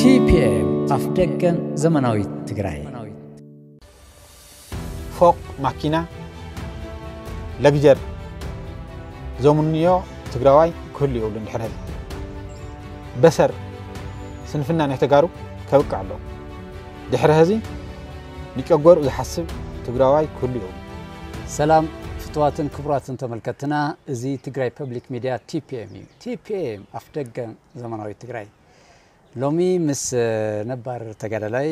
ቲፒኤም አፍደገን ዘመናዊት ትግራይ ፎቅ ማኪና ለግጀር ዘሙንዮ ትግራዋይ ክህሉ የብሉ እንድሕር ህል በሰር ስንፍና ናይ ተጋሩ ከብቅዕ ኣሎ ድሕሪ ህዚ ንጨጎርኡ ዝሓስብ ትግራዋይ ክህሉ የብሉ ሰላም ፍትዋትን ክቡራትን ተመልከትና እዚ ትግራይ ፐብሊክ ሚድያ ቲፒኤም እዩ ቲፒኤም ኣፍ ኣፍደገን ዘመናዊ ትግራይ ሎሚ ምስ ነባር ተጋዳላይ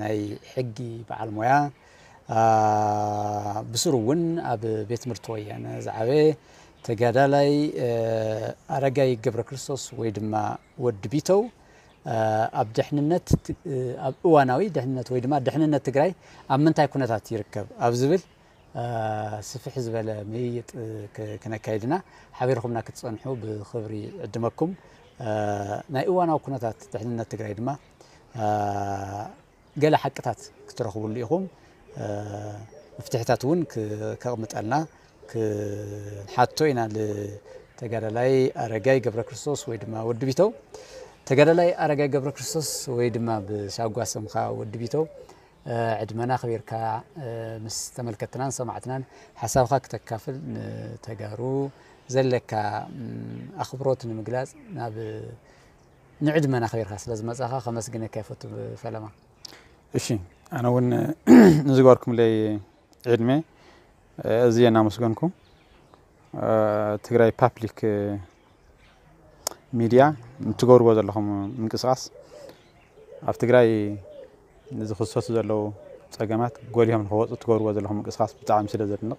ናይ ሕጊ በዓል ሞያ ብስሩ እውን ኣብ ቤት ትምህርቲ ወያነ ዝዓበየ ተጋዳላይ ኣረጋይ ገብረ ክርስቶስ ወይ ድማ ወዲ ቢተው ኣብ ድሕንነት ኣብ እዋናዊ ድሕንነት ወይ ድማ ድሕንነት ትግራይ ኣብ ምንታይ ኩነታት ይርከብ ኣብ ዝብል ስፍሕ ዝበለ ምይይጥ ክነካይድና ሓቢርኩምና ክትፀንሑ ብክብሪ ዕድመኩም ناي اوان او كنتات تحلنا تقرأي دما قال حقتات كترخبوا اللي اخوم مفتحتاتون كغمت ألنا كحاتوين تقرى لي أرقاي قبر كرسوس ويدما ود بيتو تقرى لي أرقاي قبر كرسوس ويدما بشاقوا سمخا ود بيتو عدمنا خبير كا مستملكتنا سمعتنا حسابها كتكافل تقارو زلك أخبروت المجلس ناب نعد من أخير خاص لازم أزها خمس جنة كيف فلما إيشي أنا ون نزوركم لي علمي أزي أنا مسجونكم تقرأي بابليك ميديا تقول وزر لهم من قصص أفتقرأي نزخصص وزر لو تجمعات قولي هم الخوات تقول وزر لهم قصص بتعامل سيرة النقد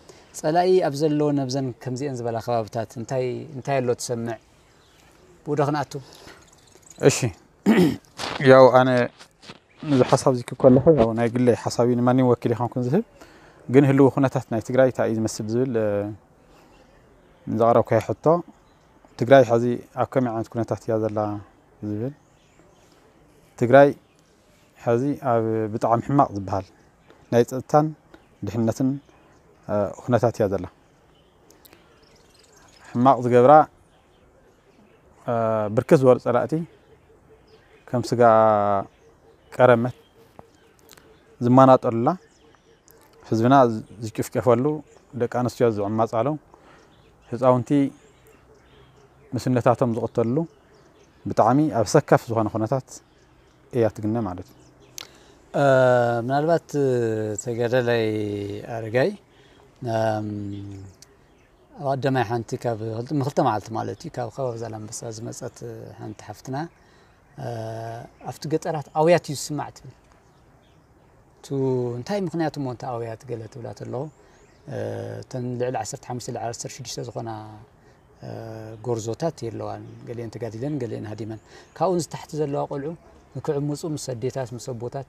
ፀላኢ ኣብ ዘለዎ ነብዘን ከምዚአን ዝበላ ከባብታት እንታይ ኣሎ ትሰምዕ ብኡዳ ክንኣቱ እሺ ያው ኣነ ነዚ ሓሳብ እዚ ክከለኹ ያው ናይ ግለይ ሓሳብ እዩ ንማንም ወኪል ይኹንኩን ዝህብ ግን ህልው ኩነታት ናይ ትግራይ እንታይ እዩ ዝመስል ዝብል ንዘቕረብካዮ ሕቶ ትግራይ ሕዚ ኣብ ከመይ ዓይነት ኩነታት እያ ዘላ ዝብል ትግራይ ሕዚ ኣብ ብጣዕሚ ሕማቕ ዝበሃል ናይ ፀጥታን ድሕነትን ኩነታት እያ ዘላ ሕማቕ ዝገብራ ብርክት ዝበሉ ፀላእቲ ከም ስጋ ቀረመት ዝመናጠሉላ ህዝብና ዝጭፍጨፈሉ ደቂ ኣንስትዮ ዝዕማፃሉ ህፃውንቲ ምስነታቶም ዝቕተሉ ብጣዕሚ ኣብ ሰካፍ ዝኾነ ኩነታት እያ ትግነ ማለት እዩ ምናልባት ተገደላይ ኣርጋይ ኣዋዶማይ ሓንቲ ካብ ንክልተ መዓልቲ ማለት እዩ ካብ ከባቢ ዛላንበሳ ዝመፀት ሓንቲ ሓፍትና ኣብቲ ገጠራት ኣውያት እዩ ዝስማዕ ትብል እቲ እንታይ ምክንያቱ ሞ እንታይ ኣውያት ገለ ትብላ ተለዎ እተን ልዕሊ 15 ልዕሊ 16 ዝኾና ጎርዞታት የለዋን ገሊአን ተጋዲለን ገሊአን ሃዲመን ካብኡን ዝታሕቲ ዘለዋ ቆልዑ ንክዕምፁ ምስ ኣዴታት ምስ ኣቦታት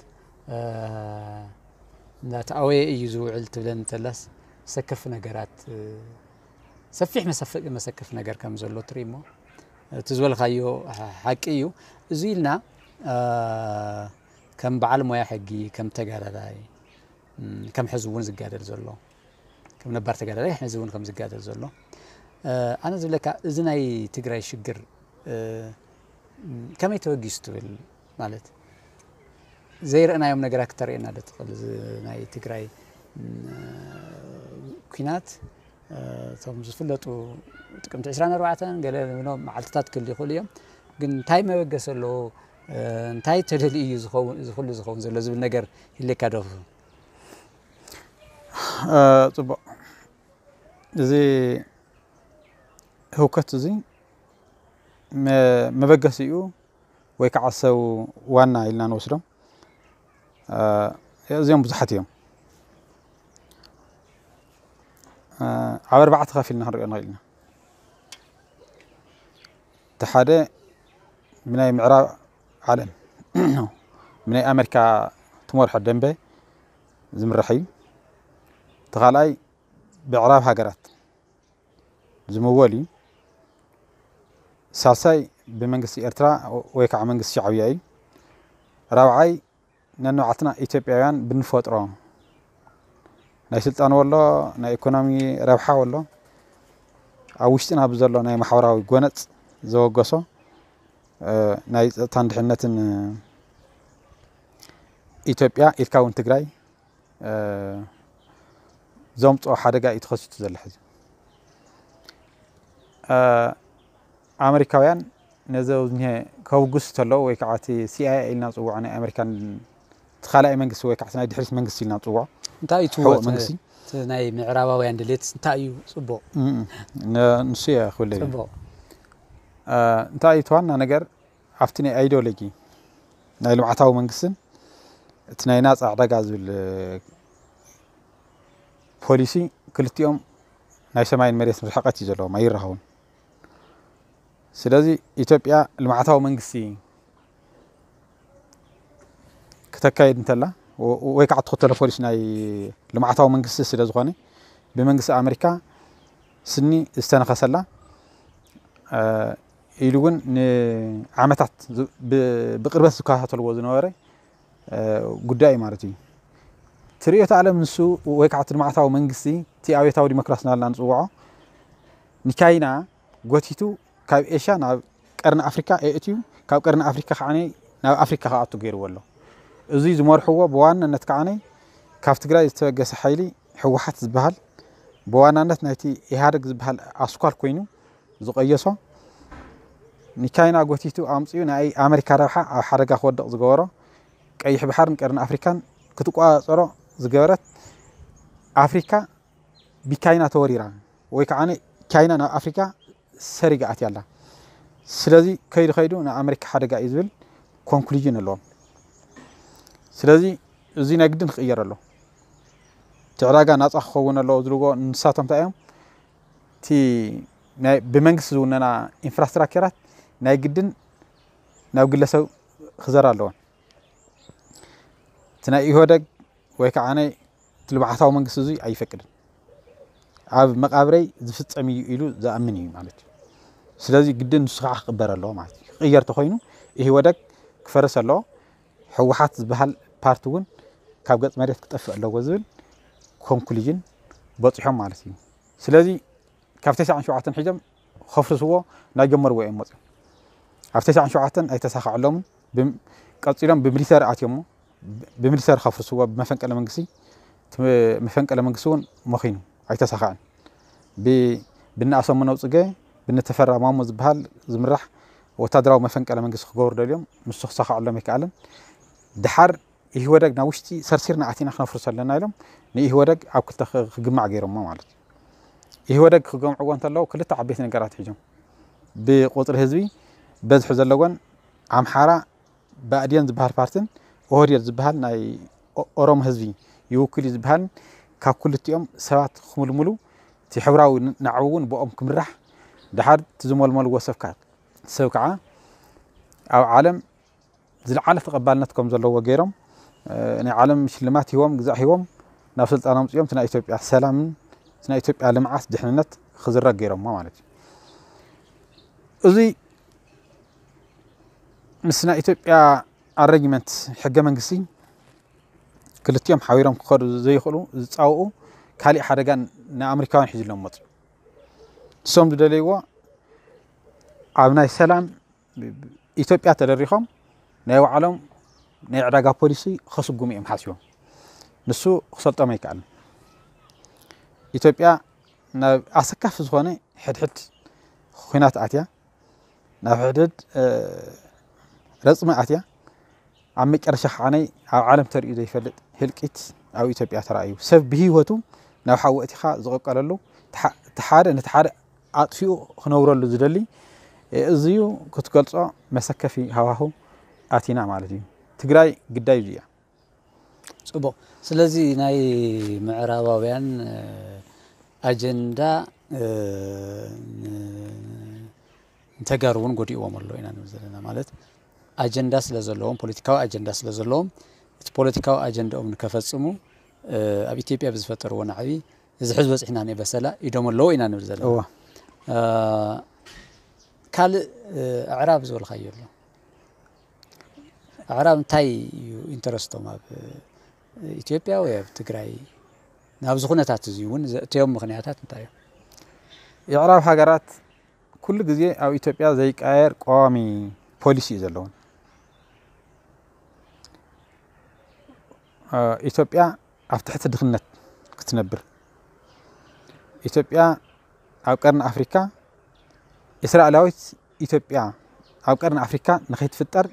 እንዳተኣወየ እዩ ዝውዕል ትብለን እንተላስ سكف نجارات آه، سفيح مسف مسكف نجار كم زلو تريمو آه، تزول خيو حقيو زيلنا آه، كم بعلم ويا حقي كم تجار داي كم حزون زجاد زلو كم نبر تجار داي حزون كم زجاد زلو انا زول لك زناي تجري شجر كم يتوجستو مالت زير انا يوم نجار اكثر انا تقول زناي تجري كينات ثم زفلت وتكمل تعيشان أربعة قال منو معلتات كل دخول يوم قن تايم وقص له تاي تدري لي يزخو يزخو يزخو زل زبل نجر اللي كده طبعا زي هو كتزي ما ما بقص يو ويكعسو وانا إلنا نوصله آه زيهم بزحتيهم ኣብ ኣርባዕተ ከፊልና ክንሪኦ ንኽእል ኢና እቲ ሓደ ብናይ ምዕራብ ዓለም ብናይ ኣሜሪካ ትመርሖ ደንበ ዝምራሕ እዩ እቲ ካልኣይ ብዕራብ ሃገራት ዝምወል እዩ ሳልሳይ ብመንግስቲ ኤርትራ ወይ ከዓ መንግስቲ ሻዕብያ እዩ ራብዓይ ነንባዕትና ኢትዮጵያውያን ብንፈጥሮ ናይ ስልጣን ወሎ ናይ ኢኮኖሚ ረብሓ ወሎ ኣብ ውሽጢ ናብ ዘሎ ናይ ማሕበራዊ ጎነፅ ዘወገሶ ናይ ፀጥታን ድሕነትን ኢትዮጵያ ኢልካ እውን ትግራይ ዘምፅኦ ሓደጋ እዩ ተኸሲቱ ዘሎ ሕዚ ኣሜሪካውያን ነዚ ዝኒሀ ከብጉስ ከለዉ ወይ ከዓ እቲ ሲኣይኤ ኢልና ንፅውዖ ናይ ኣሜሪካን ቲ ካልኣይ መንግስቲ ወይ ከዓ ናይ ድሕሪት መንግስቲ ኢልና ንፅውዖ እንታይ እዩ ትዎ መንግስቲ ናይ ምዕራባውያን ድሌት እንታይ እዩ ፅቡቅ ንሱ እየ ክብለ ፅቡቅ እንታይ እዩ ተዋና ነገር ኣብቲ ናይ ኣይዲዮሎጂ ናይ ልምዓታዊ መንግስትን እቲ ናይ ናፃ ዕዳጋ ዝብል ፖሊሲ ክልቲኦም ናይ ሰማይን መሬት ርሕቀት እዩ ዘለዎም ኣይራኸቡን ስለዚ ኢትዮጵያ ልምዓታዊ መንግስቲ ክተካይድ እንተላ ወይ ከዓ ትኽተሎ ፈሊሱ ናይ ልምዓታዊ መንግስቲ ስለ ዝኾነ ብመንግስቲ ኣሜሪካ ስኒ ዝተነኸሰላ ኢሉ እውን ንዓመታት ብቅርበት ዝከታተልዎ ዝነበረ ጉዳይ እዩ ማለት እዩ ትሪኦት ኣለም ንሱ ወይ ከዓ እቲ ልማዕታዊ መንግስቲ እቲ ኣብታዊ ዲሞክራሲ ናለና ንፅውዖ ንቻይና ጎቲቱ ካብ ኤሽያ ናብ ቀርኒ ኣፍሪካ ኤእትዩ ካብ ቀርኒ ኣፍሪካ ከዓ ናብ ኣፍሪካ ከኣቱ ገይርዎ ኣሎ እዚ ዝመርሕዎ ብዋናነት ከዓኒ ካብ ትግራይ ዝተበገሰ ሓይሊ ሕወሓት ዝበሃል ብዋናነት ናይቲ ኢህደግ ዝበሃል ኣስኳል ኮይኑ ዝቀየሶ ንቻይና ጎቲቱ ኣምፅኡ ናይ ኣሜሪካ ረብሓ ኣብ ሓደጋ ክወድቕ ዝገበሮ ቀይሕ ባሕርን ቀርኒ ኣፍሪካን ክትቆፃፀሮ ዝገበረት ኣፍሪካ ብቻይና ተወሪራ ወይ ከዓ ቻይና ናብ ኣፍሪካ ሰሪጋ ኣትያላ ስለዚ ከይዱ ከይዱ ንኣሜሪካ ሓደጋ እዩ ዝብል ኮንክሉዥን ኣለዎም ስለዚ እዚ ናይ ግድን ክቕየር ኣሎ እቲ ዕዳጋ ናፃ ክኸውን ኣለዎ ዝልዎ ንሳቶም እንታይ እዮም እቲ ብመንግስቲ ዝውነና ኢንፍራስትራክቸራት ናይ ግድን ናብ ግለሰብ ክዘር ኣለዎን እቲ ናይ ኢህወደግ ወይ ከዓ ናይ እቲ ልምዓታዊ መንግስቲ እዙ ኣይፈቅድን ኣብ መቃብረይ ዝፍፀም እዩ ኢሉ ዝኣምን እዩ ማለት እዩ ስለዚ ግድን ንሱ ከዓ ክቅበር ኣለዎ ማለት እዩ ክቅየር ተኮይኑ ኢህወደግ ክፈርስ ኣለዎ حوحات بهال بارتون كابقت مريت كتف لو وزن كونكليجن بطيحهم مارسي سلازي كافتيس عن شعات حجم خفر سوا ناجمر وين مزي عفتيس عن شعات أي تساخ علوم بم كاتيرام بمريسر عتيمو بمريسر خفر سوا بمفنك على منقسي تم مفنك على منقسون مخين أي تساخ عن ب بن أصلا منو تجاه بن تفرع ما مز بهال زمرح وتدرى مفنك على منقس خجور اليوم مش صح علوم هيك علن ድሓር ይህ ወደግ ናብ ውሽጢ ሰርሲርና ኣቲና ክነፍርሶ ኣለና ኢሎም ንይህ ወደግ ኣብ ክልተ ክግማዕ ገይሮሞ ማለት እዩ ይህ ወደግ ክገምዕዎ እንተለዉ ክልተ ዓበይቲ ነገራት ሒዞም ብቁፅሪ ህዝቢ በዝሑ ዘለዎን ኣምሓራ ብኣድየን ዝበሃል ፓርትን ኦህዴድ ዝበሃል ናይ ኦሮሞ ህዝቢ ይውክል እዩ ዝበሃል ካብ ክልቲኦም ሰባት ክምልምሉ እቲ ሕብራዊ ንዕብ እውን ብኦም ክምራሕ ድሓር እቲ ዝመልመልዎ ሰብ ሰብ ከዓ ኣብ ዓለም ዝለዓለ ተቐባልነት ከም ዘለዎ ገይሮም ናይ ዓለም ሽልማት ሂቦም ግዛእ ሂቦም ናብ ስልጣን ኣምፅኦም እቲ ናይ ኢትዮጵያ ሰላምን እቲ ናይ ኢትዮጵያ ልምዓት ድሕንነት ክዝረ ገይሮምማ ማለት እዩ እዚ ምስ ናይ ኢትዮጵያ ኣረጊመንት ሕገ መንግስቲ ክልቲኦም ሓቢሮም ክኸዱ ዘይኽእሉ ዝፃውኡ ካልእ ሓደጋ ንኣሜሪካውያን ሒዙሎም መፁ ንሶም ዝደለይዎ ኣብ ናይ ሰላም ኢትዮጵያ ተደሪኾም ናይ ባዕሎም ናይ ዕዳጋ ፖሊሲ ከስጉሙ እዮም ሓሲቦም ንሱ ክሰልጠም ኣይከኣልን ኢትዮጵያ ናብ ኣሰካፊ ዝኾነ ሕድሕድ ኩናት ኣትያ ናብ ሕድሕድ ረፅሚ ኣትያ ኣብ መጨረሻ ከዓነይ ኣብ ዓለም ተርእዩ ዘይፈልጥ ህልቂት ኣብ ኢትዮጵያ ተረእዩ ሰብ ብሂወቱ ናብ ሓወእቲኻ ዝቕቀለሉ እቲ ሓደ ነቲ ሓደ ኣጥፊኡ ክነብረሉ ዝደሊ እዚዩ ክትገልፆ መሰከፊ ሃዋህው ኣቲና ማለት እዩ ትግራይ ግዳይ እዩ እያ ፅቡቅ ስለዚ ናይ ምዕራባውያን ኣጀንዳ ንተጋሩ እውን ጎዲእዎም ኣሎ ኢና ንብል ዘለና ማለት ኣጀንዳ ስለ ዘለዎም ፖለቲካዊ ኣጀንዳ ስለ ዘለዎም እቲ ፖለቲካዊ ኣጀንዳኦም ንከፈፅሙ ኣብ ኢትዮጵያ ብዝፈጠርዎ ንዓቢ እዚ ሕዝቢ በፅሕና ንበሰላ ኢዶም ኣለዎ ኢና ንብል ዘለና ካልእ ኣዕራብ ዝበልካዮ ኣሎ ኣቕራብ እንታይ እዩ ኢንተረስቶም ኣብ ኢትዮጵያ ወይ ኣብ ትግራይ ናብዚ ኩነታት እዚ እውን ዘእትዮም ምክንያታት እንታይ እዮም የዕራብ ሃገራት ኩሉ ግዜ ኣብ ኢትዮጵያ ዘይቃየር ቀዋሚ ፖሊሲ እዩ ዘለውን ኢትዮጵያ ኣብ ትሕቲ ድኽነት ክትነብር ኢትዮጵያ ኣብ ቀርኒ ኣፍሪካ እስራኤላዊት ኢትዮጵያ ኣብ ቀርኒ ኣፍሪካ ንከይትፍጠር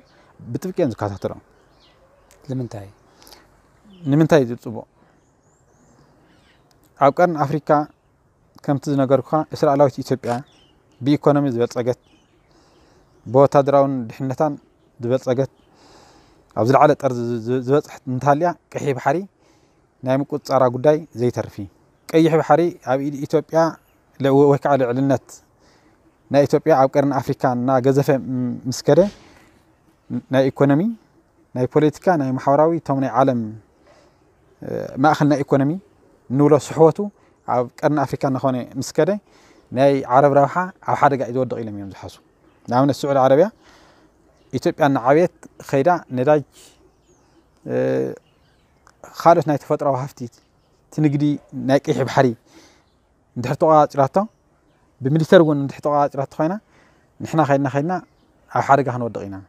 ብጥብቂ እየን ዝከታተሎም ንምንታይ ንምንታይ ፅቡቕ ኣብ ቀርን ኣፍሪካ ከምቲ ዝነገርኩካ እስራኤላዊት ኢትዮጵያ ብኢኮኖሚ ዝበፀገት ብወታደራውን ድሕነታን ዝበፀገት ኣብ ዝለዓለ ጠርዚ ዝበፅሕት እንተሃልያ ቀይሕ ባሕሪ ናይ ምቁፅፃራ ጉዳይ ዘይተርፊ ቀይሕ ባሕሪ ኣብ ኢድ ኢትዮጵያ ወይ ከዓ ልዕልነት ናይ ኢትዮጵያ ኣብ ቀርን ኣፍሪካ እናገዘፈ ምስ ከደ ناي إيكونومي ناي بوليتيكا ناي محوراوي توم ناي عالم ما أخل ناي إيكونومي نولو صحوتو عب كرن أفريكا نخوني مسكري ناي عرب روحة أو حدا قاعد يودق إلى ميوم زحاسو نعم السعودية العربية إثيوبيا نعويت خيرا نداج خالص ناي تفترة وهافتي تنقدي ناي كيح بحري ندحتو قاعد راتو بمليتر ون ندحتو قاعد راتو خينا نحنا خيرنا خيرنا أو حدا قاعد يودق إلى ميوم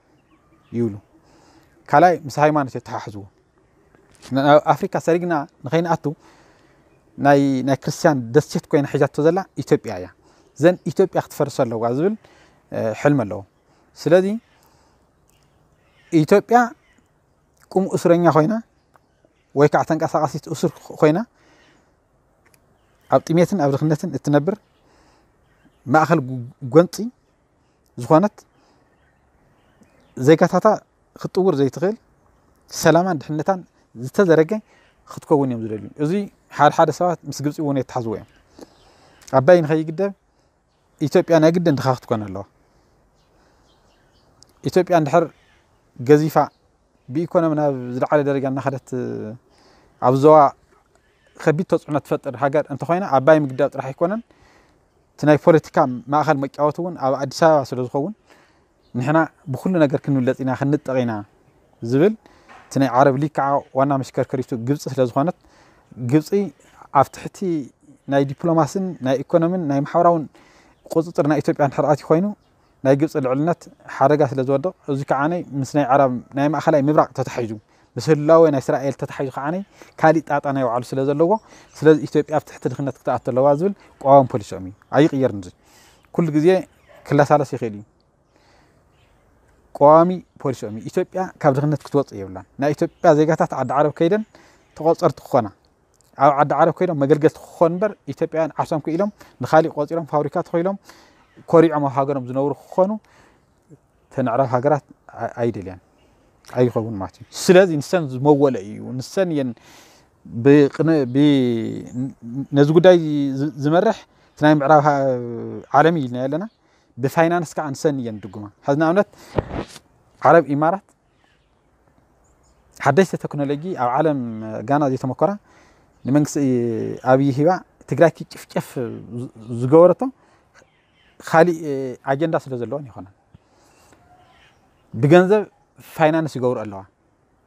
ይብሉ ካልኣይ ምስ ሃይማኖት የተሓሕዝዎ ናብ ኣፍሪካ ሰሪግና ንኸይንኣቱ ናይ ክርስትያን ደሴት ኮይና ሒዛቶ ዘላ ኢትዮጵያ እያ ዘን ኢትዮጵያ ክትፈርስ ኣለዋ ዝብል ሕልሚ ኣለዎ ስለዚ ኢትዮጵያ ቁም እስረኛ ኮይና ወይ ከዓ ተንቀሳቃሲት እስር ኮይና ኣብ ጥሜትን ኣብ ድኽነትን እትነብር ማእኸል ጎንፂ ዝኾነት زيكاتاتا خطور زي تغيل سلاما دحنتان زتا درجة خطكو وين يوم زلالي ازي حال حال سوا مسجد وين يتحزوين عباين خي جدا إثيوبيا أنا جدا دخلت كان الله إثيوبيا عند حر جزيفة بيكون من هذا على درجة أن خدت عبزوا خبيت تصنع تفتر حاجات أنت خوينا عباين مقدار راح يكونن تناي بوليتيكا ما أخذ مكياوتون أو أدسا سلوزخون ንሕና ብኩሉ ነገር ክንብለፅ ኢና ክንጠቕ ኢና ዝብል እቲ ናይ ዓረብ ሊግ ከዓ ዋና መሽከርከሪቱ ግብፂ ስለ ዝኾነት ግብፂ ኣብ ትሕቲ ናይ ዲፕሎማስን ናይ ኢኮኖምን ናይ ማሕበራውን ቁፅፅር ናይ ኢትዮጵያ ንሕርኣት ኮይኑ ናይ ግብፂ ልዕልነት ሓደጋ ስለ ዝወድቕ እዚ ከዓነ ምስ ናይ ዓረብ ናይ ማእኸላይ ምብራቅ ተታሒዙ ምስ ህላወ ናይ እስራኤል ተታሒዙ ከዓነ ካሊእ ጣጣ ናይ ባዕሉ ስለ ዘለዎ ስለዚ ኢትዮጵያ ኣብ ትሕቲ ድኽነት ክትኣት ኣለዋ ዝብል ቀዋሚ ፖሊሶም እዩ ኣይቕየርን ኩሉ ግዜ ክለሳለስ ይኽእል እዩ ቀዋሚ ፖሊሲኦም እዩ ኢትዮጵያ ካብ ድኽነት ክትወፅእ የብላን ናይ ኢትዮጵያ ዜጋታት ዓዲ ዓረብ ከይደን ተቆፀርቲ ክኾና ኣብ ዓዲ ዓረብ ከይዶም መገልገልቲ ክኾን እምበር ኢትዮጵያውያን ዓርሶም ክኢሎም ንካሊእ ቆፂሮም ፋብሪካ ተኸኢሎም ኮሪዖም ኣብ ሃገሮም ዝነብሩ ክኾኑ ተንዕራብ ሃገራት ኣይደልያን ኣይኸውን ማለት እዩ ስለዚ ንሰን ዝመወለ እዩ ንሰን እየን ነዚ ጉዳይ ዝመርሕ እቲ ናይ ምዕራብ ዓለም ኢልና ኣለና ብፋይናንስ ከዓ ንሰኒ እየን ድጉማ ሕዚ ንኣብነት ዓረብ ኢማራት ሓደሽተ ቴክኖሎጂ ኣብ ዓለም ጋና ዘይተመኮራ ንመንግስቲ ኣብይ ሂባ ትግራይ ክጭፍጨፍ ዝገበረቶ ካሊእ ኣጀንዳ ስለ ዘለዎን ይኮነን ብገንዘብ ፋይናንስ ይገብሩ ኣለዋ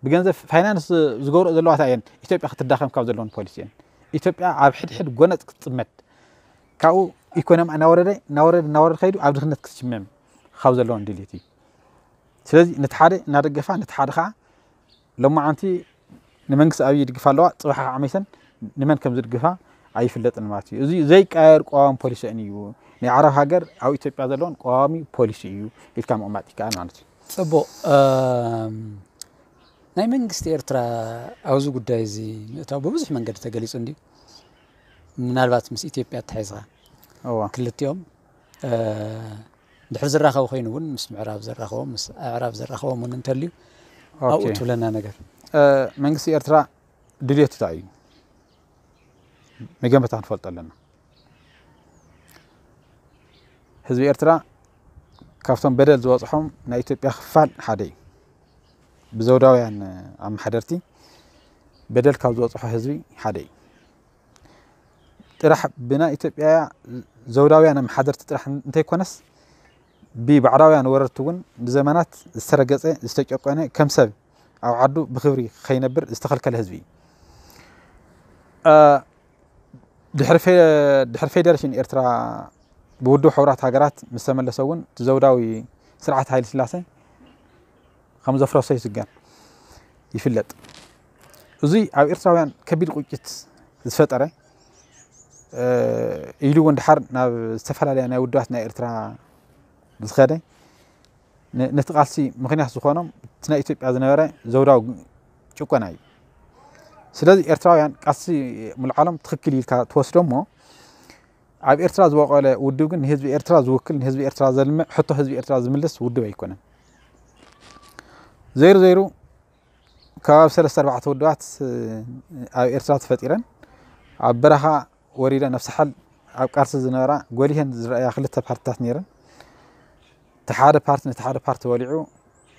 ብገንዘብ ፋይናንስ ዝገብርኦ ዘለዋ ታ እየን ኢትዮጵያ ክትዳኸም ካብ ዘለዎን ፖሊሲ እየን ኢትዮጵያ ኣብ ሕድሕድ ጎነፅ ክትፅመድ ካብኡ يكونم أنا ورد أنا ورد أنا ورد خيره عبد خنت كتشمم خاوز الله عندي ليتي سلاز نتحارة نرجفة نتحارة خا لما عندي نمنكس أبي يرجفة الوقت راح عميسن نمن كم زرجفة أي فلت أنا ماتي زي زي كأر قام بوليسي أنيو نعرف هاجر أو يتبع هذا لون قامي بوليسي يو يتكلم أماتي كأنا عندي سبب أم... ناي منكس تيرترا أوزو قدايزي طب بوزح من قدر تجلس عندي من الوقت مس إتبع تحزها ክልተ እዮም ድሕሪ ዝራኸቡ ኮይኑ እውን ምስ ምዕራብ ዘራኸቦም ምስ ኣዕራብ ዘራኸቦም እውን እንተልዩ ኣብኡ ትብለና ነገር መንግስቲ ኤርትራ ድልየት እንታይ እዩ መገንበታ ክንፈልጡ ኣለና ህዝቢ ኤርትራ ካብቶም በደል ዝበፅሖም ናይ ኢትዮጵያ ክፋል ሓደ እዩ ብዘውዳውያን ኣመሓደርቲ በደል ካብ ዝበፅሖ ህዝቢ ሓደ እዩ ጥራሕ ብናይ ኢትዮጵያ ዘውዳውያን ኣመሓደርቲ ጥራሕ እንተይኮነስ ብባዕዳውያን ወረርቲ እውን ብዘመናት ዝተረገፀ ዝተጨቆነ ከም ሰብ ኣብ ዓዱ ብክብሪ ከይነብር ዝተኸልከለ ህዝቢ እዩ ድሕሪ ፌደሬሽን ኤርትራ ብውድብ ሕቡራት ሃገራት ምስ ተመለሰ እውን ዘውዳዊ ስርዓት ሃይለ ስላሴ ከም ዘፍረሶ ይስገን ይፍለጥ እዙይ ኣብ ኤርትራውያን ከቢድ ቁጭት ዝፈጠረ ایلو وند حرب نه سفر لی نه ودوات نه ارترا نزخده نتقالسی مخی نه سخونم تنه ایتوب از نوره زورا و چوکنایی سلاز ارترا یعنی قصی ملعالم تخکلی که توسط ما عب ارترا زواق ول ودوگن نهز بی ارترا زوکل نهز بی ارترا زلم حتی هز بی ارترا زملس ودوایی کنن زیر زیرو كاب سلسل بعثوا دوات ااا إرسالات فتيرا عبرها ወሪደ ናብ ሰሓል ኣብ ቃርሲ ዝነበራ ጎሊሀን ዝረአያ ክልተ ፓርትታት ነይረን እቲ ሓደ ፓርቲ ነቲ ሓደ ፓርቲ ወሊዑ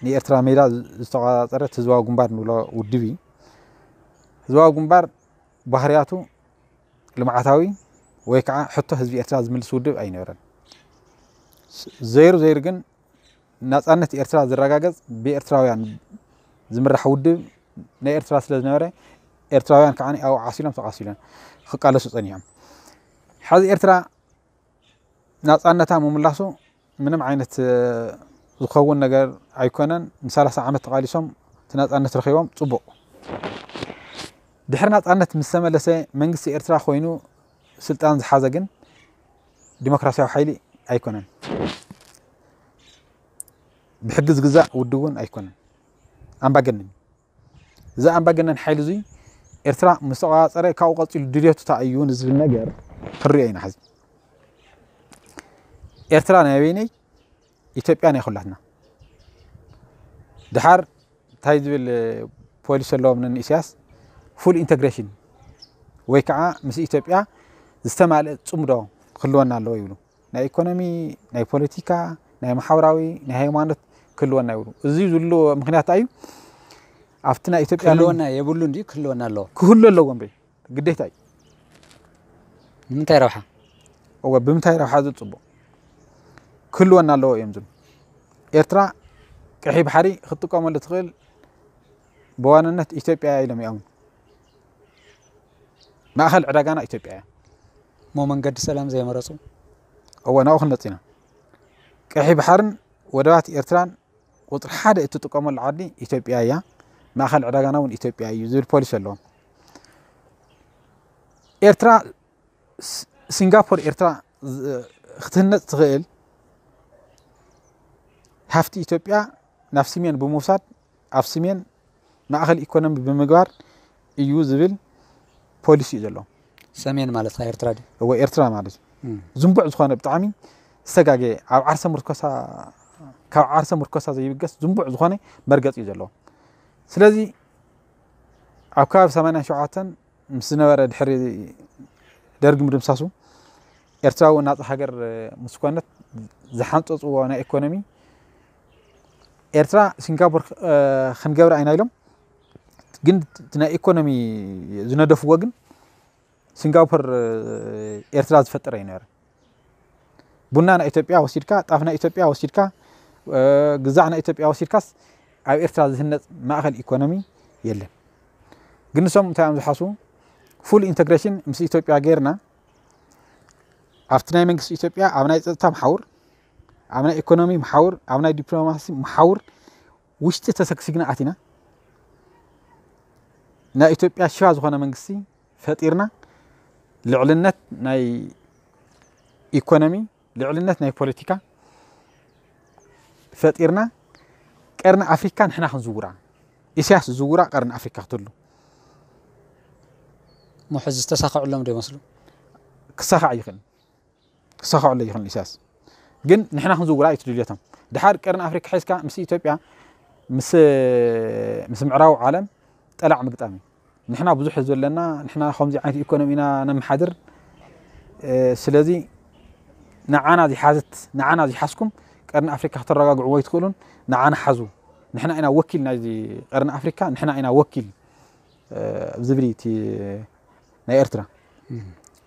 ንኤርትራ ሜዳ ዝተቆፃፀረት ህዝባዊ ጉንባር ንብሎ ውድብ እዩ ህዝባዊ ጉንባር ባህርያቱ ልምዓታዊ ወይ ከዓ ሕቶ ህዝቢ ኤርትራ ዝምልስ ውድብ ኣይነበረን ዘይሩ ዘይሩ ግን ናፃነት ኤርትራ ዝረጋገፅ ብኤርትራውያን ዝምራሕ ውድብ ናይ ኤርትራ ስለ ዝነበረ ኤርትራውያን ከዓ ኣብኡ ዓሲሎም ተቃሲሎም ክቃለሱ ፀኒሖም ሕዚ ኤርትራ ናፃነታ ምምላሱ ምንም ዓይነት ዝኸውን ነገር ኣይኮነን ንሰላሳ ዓመት ተቃሊሶም እቲ ናፃነት ረኪቦም ፅቡቅ ድሕሪ ናፃነት ምስ ተመለሰ መንግስቲ ኤርትራ ኮይኑ ስልጣን ዝሓዘ ግን ዲሞክራስያዊ ሓይሊ ኣይኮነን ብሕጊ ዝግዛእ ውድ እውን ኣይኮነን ኣምባገነን እዚ ኣምባገነን ሓይሊ እዙይ ኤርትራ ምስ ተቆፃፀረ ካብኡ ቀፂሉ ድልየቱ እንታይ እዩ ንዝብል ነገር ክንሪኦ ኢና ሕዚ ኤርትራ ናይ በይነይ ኢትዮጵያ ናይ ኩላትና ድሓር እንታይ ዝብል ፖሊስ ኣለዎም ንኢሳያስ ፉል ኢንተግሬሽን ወይ ከዓ ምስ ኢትዮጵያ ዝተማልአ ፅምዶ ክህልወና ኣለዎ ይብሉ ናይ ኢኮኖሚ ናይ ፖለቲካ ናይ ማሕበራዊ ናይ ሃይማኖት ክህልወና ይብሉ እዚ ዝብልዎ ምክንያት እዩ አፍትና ኢትዮጵያ ክሎና የብሉ እንዲ ክህልወና ኣለዎ ክህሉ ኣለዎም በይ ግዴታ እዩ ንምንታይ ረብሓ እወ ብምንታይ ረብሓ ዝፅቡቕ ክህልወና ኣለዎ እዮም ዝብል ኤርትራ ቅሒ ባሕሪ ክጥቀመሉ ትኽእል ብዋናነት ኢትዮጵያ ኢሎም ይኣምኑ ማእኸል ዕዳጋና ኢትዮጵያ እያ ሞ መንገዲ ሰላም ዘይመረፁ እወ ናብኡ ክንመፅ ኢና ቅሒ ባሕርን ወደባት ኤርትራን ቁፅሪ ሓደ እትጥቀመሉ ዓዲ ኢትዮጵያ እያ ማእኸል ዕዳጋና እውን ኢትዮጵያ እዩ ዝብል ፖሊሲ ኣለዎም ኤርትራ ሲንጋፖር ኤርትራ ክትህነፅ ትኽእል ሃፍቲ ኢትዮጵያ ናብ ስሜን ብምውሳድ ኣብ ስሜን ማእኸል ኢኮኖሚ ብምግባር እዩ ዝብል ፖሊሲ እዩ ዘለዎ ሰሜን ማለት ኤርትራ ድዩ ወይ ኤርትራ ማለት እዩ ዝንቡዕ ዝኾነ ብጣዕሚ ዝተጋገየ ኣብ ዓርሰ ምርኮሳ ካብ ዓርሰ ምርኮሳ ዘይብገስ ዝንቡዕ ዝኾነ መርገፂ እዩ ዘለዎ ስለዚ ኣብ ከባቢ 8 ሸዓተ ምስ ዝነበረ ድሕሪ ደርጊ ምድምሳሱ ኤርትራ እውን ናፅ ሃገር ምስ ኮነት ዝሓንፀፅዎ ናይ ኢኮኖሚ ኤርትራ ሲንጋፖር ክንገብራ ኢና ኢሎም ግን እቲ ናይ ኢኮኖሚ ዝነደፍዎ ግን ሲንጋፖር ኤርትራ ዝፈጠረ እዩ ነረ ቡና ናይ ኢትዮጵያ ወሲድካ ጣፍ ናይ ኢትዮጵያ ወሲድካ ግዛዕ ናይ ኢትዮጵያ ወሲድካስ ኣብ ኤርትራ ዝህነፅ ማእኸል ኢኮኖሚ የለን ግን ንሶም እንታይ እዮም ዝሓስቡ ፉል ኢንተግሬሽን ምስ ኢትዮጵያ ጌርና ኣብቲ ናይ መንግስቲ ኢትዮጵያ ኣብ ናይ ፀጥታ መሓውር ኣብ ናይ ኢኮኖሚ መሓውር ኣብ ናይ ዲፕሎማሲ መሓውር ውሽጢ ተሰግሲግና ኣቲና ናይ ኢትዮጵያ ሽባ ዝኾነ መንግስቲ ፈጢርና ልዕልነት ናይ ኢኮኖሚ ልዕልነት ናይ ፖለቲካ ፈጢርና قرن أفريقيا نحن خنزورة إسياس زورة قرن أفريقيا تلو محز استسخع علم دي مسلو كسخع يخن كسخع علم يخن إسياس جن نحن خنزورة يتدليتهم دحار قرن أفريقيا حيث كان مسي توبيا مس مس معراو عالم طلع مقتامي نحن بزح زول لنا نحن خمزي عايش إيكونومينا نمحدر أه سلذي نعانا دي حازت نعانا دي حاسكم قرن افريكا ترغاغو ويت كولون نعان حزو نحنا اينا وكيل نادي قرن افريكا نحنا اينا وكيل ا آه، ناي ارترا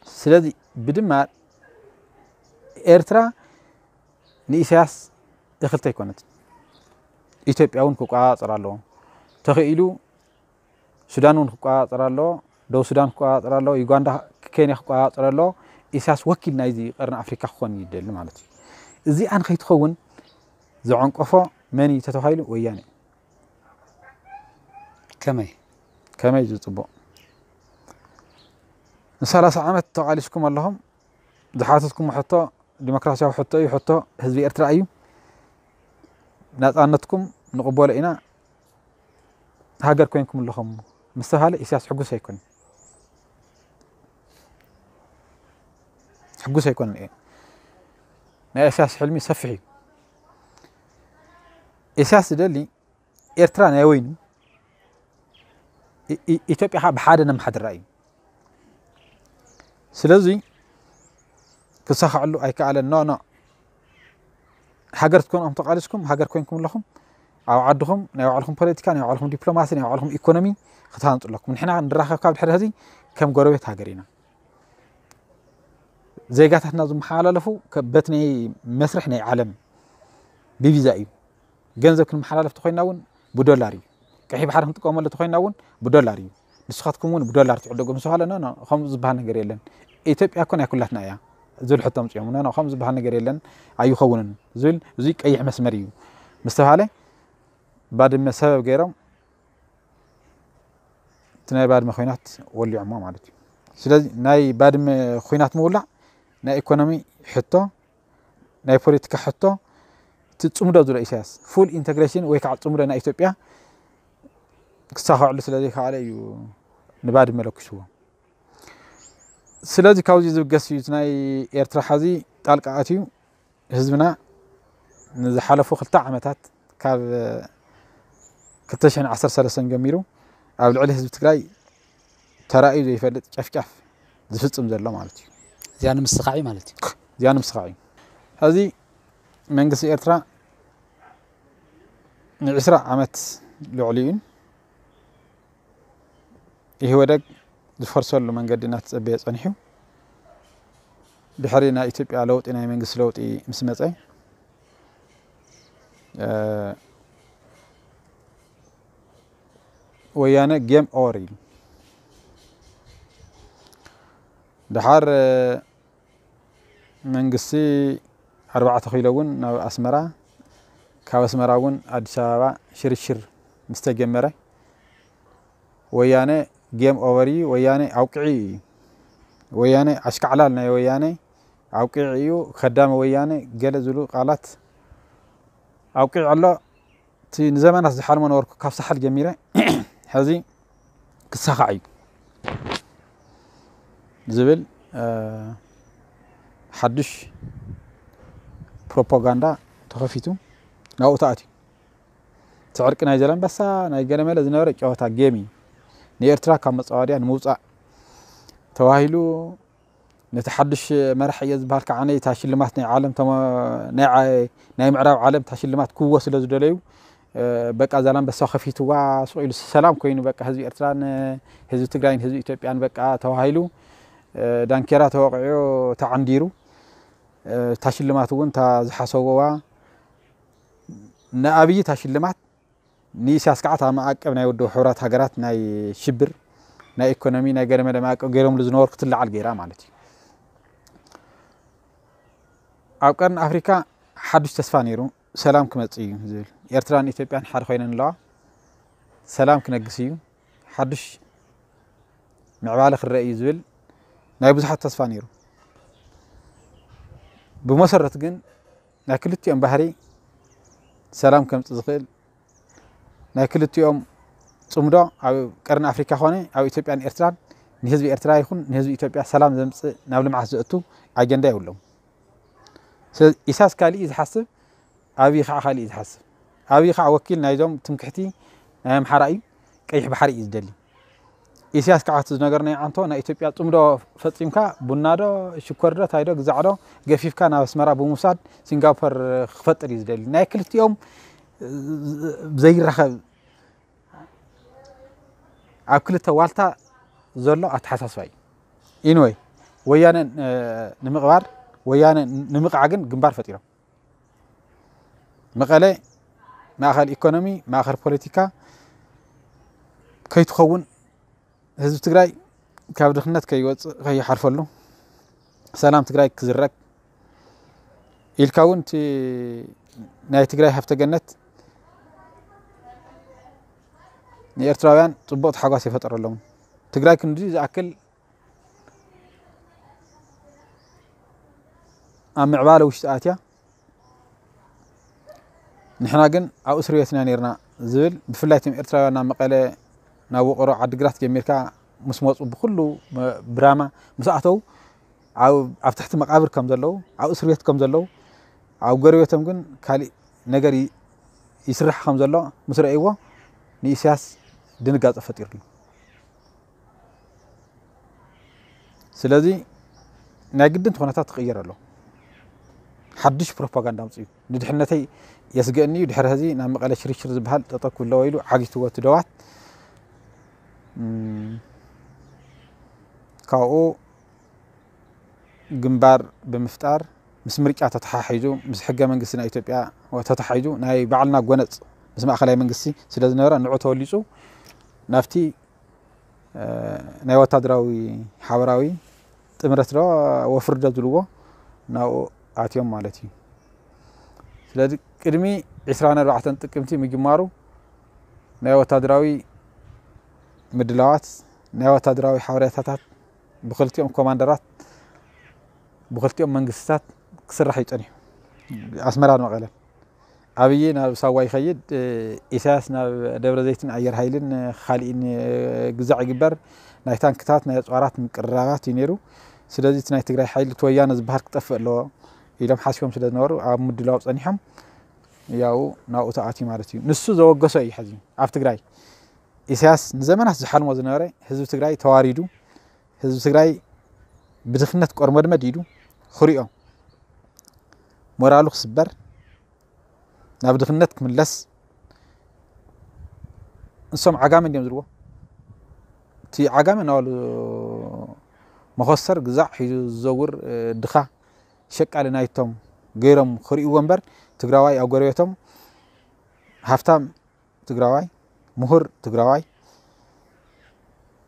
سلازي بدما ارترا نيساس دخلت كونت ايتوبياون كو قاصرالو تخيلو سودانون كو قاصرالو دو سودان كو قاصرالو يوغاندا كينيا كو قاصرالو ايساس وكيل نادي قرن افريكا خون يدل معناتي እዚኣ ንከይትኸውን ዘዕንቀፎ መን እዩ ተተባሂሉ ወያነ ከመይ ከመይ ዝፅቡቕ ንሰላሳ ዓመት ተቃሊስኩም ኣለኹም ዝሓተትኩም ሕቶ ዲሞክራሲያዊ ሕቶ እዩ ሕቶ ህዝቢ ኤርትራ እዩ ናፃነትኩም ንቕበሎ ኢና ሃገር ኮይንኩም ኣለኹም ምስ ተባሃለ ኢሳያስ ሕጉስ ኣይኮን ሕጉስ ኣይኮንን እየ أساس حلمي صفحي أساس ده اللي إيرتران أيوين إثيوبيا حاب حادة نم حد رأي سلزي كصحة علو أيك على النا نا هاجر تكون أم تقالسكم هاجر كونكم لهم أو عدهم نيو عليهم بوليتيكا نيو عليهم دبلوماسي نيو عليهم إيكونومي خطان لكم من حنا نراها كاب حد هذي كم جربت هاجرينا ዜጋታትና ዝመሓላለፉ በቲ ናይ መስርሕ ናይ ዓለም ብቪዛ እዩ ገንዘብ ክንመሓላለፍ ተኮይና እውን ብዶላር እዩ ቅሒብ ሓደ ክንጥቀመሉ ተኮይና እውን ብዶላር እዩ ንስኻትኩም እውን ብዶላር ትዕደጉ ምስ ኣለና ከምኡ ዝበሃል ነገር የለን ኢትዮጵያ ኮ ናይ ኩላትና እያ ዝብል ሕቶ ምፅኦም ና ከምኡ ዝበሃል ነገር የለን ኣይኸውንን ዝብል እዙ ቀይሕ መስመር እዩ ምስ ተባሃለ ባድመ ሰበብ ገይሮም እቲ ናይ ባድመ ኩናት ወሊዖሞ ማለት እዩ ስለዚ ናይ ባድመ ኩናት ምውላዕ ናይ ኢኮኖሚ ሕቶ ናይ ፖለቲካ ሕቶ እቲ ፅሙዶ ዝብሎ ኢሳያስ ፉል ኢንተግሬሽን ወይ ከዓ ፅሙዶ ናይ ኢትዮጵያ ክሳኽዕሉ ስለ ዘይከኣለ እዩ ንባድ መለኪስዎ ስለዚ ካብዚ ዝብገስ እዩ ናይ ኤርትራ ሓዚ ጣልቃ ኣትዩ ህዝብና ንዝሓለፉ ክልተ ዓመታት ካብ 213 ጀሚሩ ኣብ ልዕሊ ህዝቢ ትግራይ ተራእዩ ዘይፈልጥ ጨፍጫፍ ዝፍፅም ዘሎ ማለት እዩ زيان مسخعي مالتي زيان مسخعي هذه من قصي إرترا نعسرة عمت لعليين إيه هو دك دفر سولو من قد نات أبيت أنحيو بحرينا إتبع لوت إنا من قصي لوت إي مسمتعي ويانا جيم أوري دحار أه من قصي أربعة خيلون نا أسمرة كاو أسمرة ون أدشابا شير شير مستجمرة ويانا جيم أوري ويانا أوقعي ويانا أشكع لنا ويانا أوقعيو خدام ويانا قال زلو قالت أوقعي الله تي نزمان هذي حرمان أورك كاف سحر جميرة هذي قصة زبل ሓዱሽ ፕሮፓጋንዳ ተኸፊቱ ናብኡ ተኣትዩ እቲ ዕርቂ ናይ ዘለንበሳ ናይ ገለመለ ዝነበረ ጨወታ ጌም እዩ ንኤርትራ ካብ መፀዋድያ ንምውፃእ ተባሂሉ ነቲ ሓዱሽ መራሒ እየ ዝበሃል ከዓ እታ ሽልማት ናይ ዓለም ናይ ምዕራብ ዓለም እታ ሽልማት ክህቦ ስለ ዝደለዩ በቃ ዛላንበሳ ከፊትዋ ስቕ ኢሉ ሰላም ኮይኑ በቃ ህዝቢ ኤርትራን ህዝቢ ትግራይን ህዝቢ ኢትዮጵያን በቃ ተባሂሉ ዳንኬራ ተወቂዑ ተዓንዲሩ تشلمات وون تا زحاسوغوا نابي ابي تشلمات ني سياسكعتا ماك ابنا يودو حورات هاغرات ناي شبر ناي ايكونومي ناي غير مدا ماك غيروم لزنور كتل على غيرا مالتي اقرن افريكا حدش تسفا نيرو سلام كمصي زيل ايرتران ايثيوبيان حار خوينن لا سلام كنغسيو حدش معبالخ الرئيس زيل ناي بزحت تسفا ብመሰረት ግን ናይ ክልቲኦም ባህሪ ሰላም ከምፅ ዝኽእል ናይ ክልቲኦም ፅምዶ ኣብ ቀርኒ ኣፍሪካ ኮነ ኣብ ኢትዮጵያን ኤርትራን ንህዝቢ ኤርትራ ይኹን ንህዝቢ ኢትዮጵያ ሰላም ዘምፅእ ናብ ልምዓት ዘእቱ ኣጀንዳ የብሎም ስለዚ ኢሳስ ካሊእ ዝሓስብ ኣብዪ ከዓ ካሊእ ዝሓስብ ኣብዪ ከዓ ወኪል ናይዞም ትምክሕቲ ናይ ኣምሓራ እዩ ቀይሕ ባሕሪ እዩ ዝደሊ ኢሳያስ ከዓ እቲ ዝነገርናዮ ዓንቶ ናይ ኢትዮጵያ ፅምዶ ፈፂምካ ቡና ዶ ሽኮር ዶ እንታይ ዶ ግዛዕ ዶ ገፊፍካ ናብ ኣስመራ ብምውሳድ ሲንጋፖር ክፈጥር እዩ ዝደሊ ናይ ክልቲኦም ዘይራኸብ ኣብ ክልተ ዋልታ ዘሎ ኣተሓሳስባ እዩ ኢንወይ ወያነ ንምቕባር ወያነ ንምቕዓ ግን ግንባር ፈጢሮም መቐለ ማእኸል ኢኮኖሚ ማእኸል ፖለቲካ ከይትኸውን ህዝቢ ትግራይ ካብ ድኽነት ከይወፅእ ከይሓርፈሉ ሰላም ትግራይ ክዝረግ ኢልካ እውን እቲ ናይ ትግራይ ሃፍተ ገነት ንኤርትራውያን ፅቡቅ ተሓጓስ የፈጠረሎም ትግራይ ክንዲ ዝኣክል ኣብ ምዕባለ ውሽጢ ኣትያ ንሕና ግን ኣብ እስርቤትና ነርና ዝብል ብፍላይ ቶም ኤርትራውያን ናብ መቐለ ናብ ውቅሮ ዓዲግራት ጀሚርካ ምስ መፁ ብኩሉ ብራማ ምስ ኣተው ኣብ ትሕቲ መቃብር ከም ዘለው ኣብ እስር ቤት ከም ዘለው ኣብ ጎረቤቶም ግን ካሊእ ነገር ይስራሕ ከም ዘሎ ምስ ረእይዎ ንእስያስ ድንጋፀ ፈጢሩሉ ስለዚ ናይ ግድን ኩነታት ክቕየር ኣሎ ሓዱሽ ፕሮፓጋንዳ ምፅ እዩ ንድሕነተይ የስገአኒ እዩ ድሕሪ ሕዚ ናብ መቐለ ሽርሽር ዝበሃል ጠጠኩ ኣለዎ ኢሉ ዓጊትዎ ትደዋት ካብኡ ግንባር ብምፍጣር ምስ ምርጫ ተተሓሒዙ ምስ ሕገ መንግስቲ ናይ ኢትዮጵያ ተተሓሒዙ ናይ ባዕልና ጎነፅ ምስ ማእኸላይ መንግስቲ ስለ ዝነበረ ንዑ ተወሊፁ ናፍቲ ናይ ወታደራዊ ሓበራዊ ጥምረት ዶ ወፍርዶ ዝብልዎ ናብኡ ኣትዮም ማለት እዩ ስለዚ ቅድሚ 24 ጥቅምቲ ምግማሩ ናይ ወታደራዊ ምድላዋት ናይ ወታደራዊ ሓበሬታታት ብክልቲኦም ኮማንደራት ብክልቲኦም መንግስትታት ክስራሕ ይፅን እዩ ኣስመራን መቐለን ዓብዪ ናብ ሳዋ ይኸይድ ኢሳያስ ናብ ደብረ ዘይትን ኣየር ሃይልን ካሊእን ግዛዕ ይግበር ናይ ታንክታት ናይ ኣፅዋራት ምቅርራባት እዩ ነይሩ ስለዚ እቲ ናይ ትግራይ ሓይሊ እቲ ወያነ ዝበሃል ክጠፍእ ኣለዎ ኢሎም ሓሲቦም ስለ ዝነበሩ ኣብ ምድላው ፀኒሖም ያው ናብኡ ተኣትዩ ማለት እዩ ንሱ ዘወገሶ እዩ ሕዚ ኣብ ትግራይ إساس نزمنه زحل ما زناره حزب تجري تواريدو حزب تجري بدخنت قرمر مديدو خريقة مرالو خسبر نبدخنت من لس نسوم عجام اليوم زروه تي عجام نقول مخسر جزع حيز زور دخا شك على نايتهم غيرهم خريقة ونبر تجراوي أو غيرهم هفتم تجراوي مهر تقرأي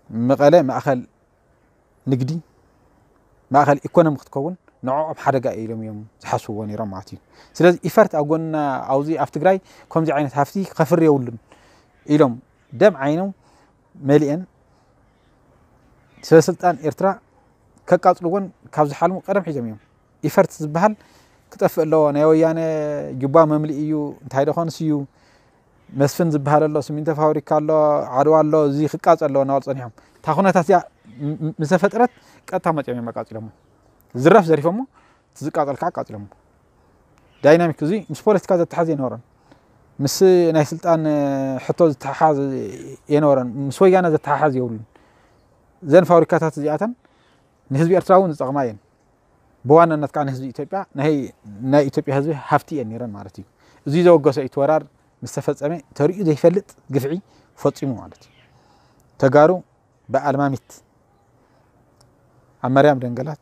مقالة مأخل نقدي مأخل يكون مختكون نوع بحرقة إيرم يوم تحسو وني رمعتي سلاز إفرت أقولنا عوزي أفتقرأي كم زي عينة هفتي خفر يولن إيرم دم عينو مليئن سلسلتان إرترا كاكاتلوغن كابز حالم قرم حجم يوم إفرت زبهل كتف اللو أنا ويانا جبا مملئيو انتهي دخون سيو መስፍን ዝበሃል ኣሎ ስሚንተ ፋብሪካ ኣሎ ዓድዋ ኣሎ እዚ ክቃፅ ኣለዎ ናባል ፀኒሖም እታ ኩነታት እዚኣ ምተፈጥረት ቀጥታ መፅኦም እዮም ኣቃፂሎሞ ዝረፍ ዘሪፎሞ ዝቃፀል ከዓ ኣቃፂሎሞ ዳይናሚክ እዙ ምስ ፖለቲካ ዘተሓዘ የነበረን ምስ ናይ ስልጣን ሕቶ ዝተሓሓዝ የነበረን ምስ ወያነ ዘተሓሓዝ የብሉን ዘን ፋብሪካታት እዚኣተን ንህዝቢ ኤርትራ እውን ዝጠቕማ እየን ብዋናነት ከዓ ንህዝቢ ኢትዮጵያ ናይ ኢትዮጵያ ህዝቢ ሃፍቲ እየን ነረን ማለት እዩ እዚ ዘወገሶ እዩ ትወራር ምስ ተፈፀመ ተሪኡ ዘይፈልጥ ግፍዒ ፈፂሙ ማለት እዩ ተጋሩ ብኣልማሚት ኣብ መርያም ደንገላት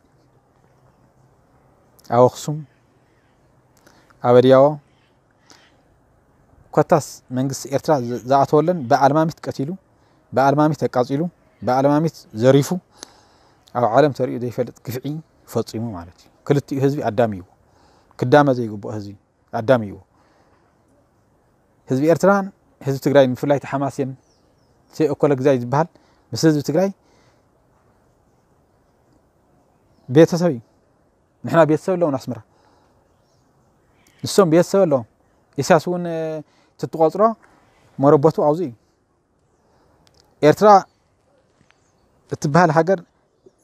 ኣብ ኣክሱም ኣብ ኣድያቦ ኮታስ መንግስቲ ኤርትራ ዝኣተወለን ብኣልማሚት ቀቲሉ ብኣልማሚት ኣቃፂሉ ብኣልማሚት ዘሪፉ ኣብ ዓለም ተሪኡ ዘይፈልጥ ግፍዒ ፈፂሙ ማለት እዩ ክልቲኡ ህዝቢ ኣዳም እይዎ ክዳመ ዘይግብኦ ህዝቢ ኣዳም እይዎ هزب إرتران هزب تجري من فلاية حماس يم شيء أقول لك زايد بحال بس هزب تجري بيت سوي نحنا بيت سوي لو نسمرة نسوم بيت سوي لو يساسون تتقاطرة مربوطة عوزي إرترا تبهال حجر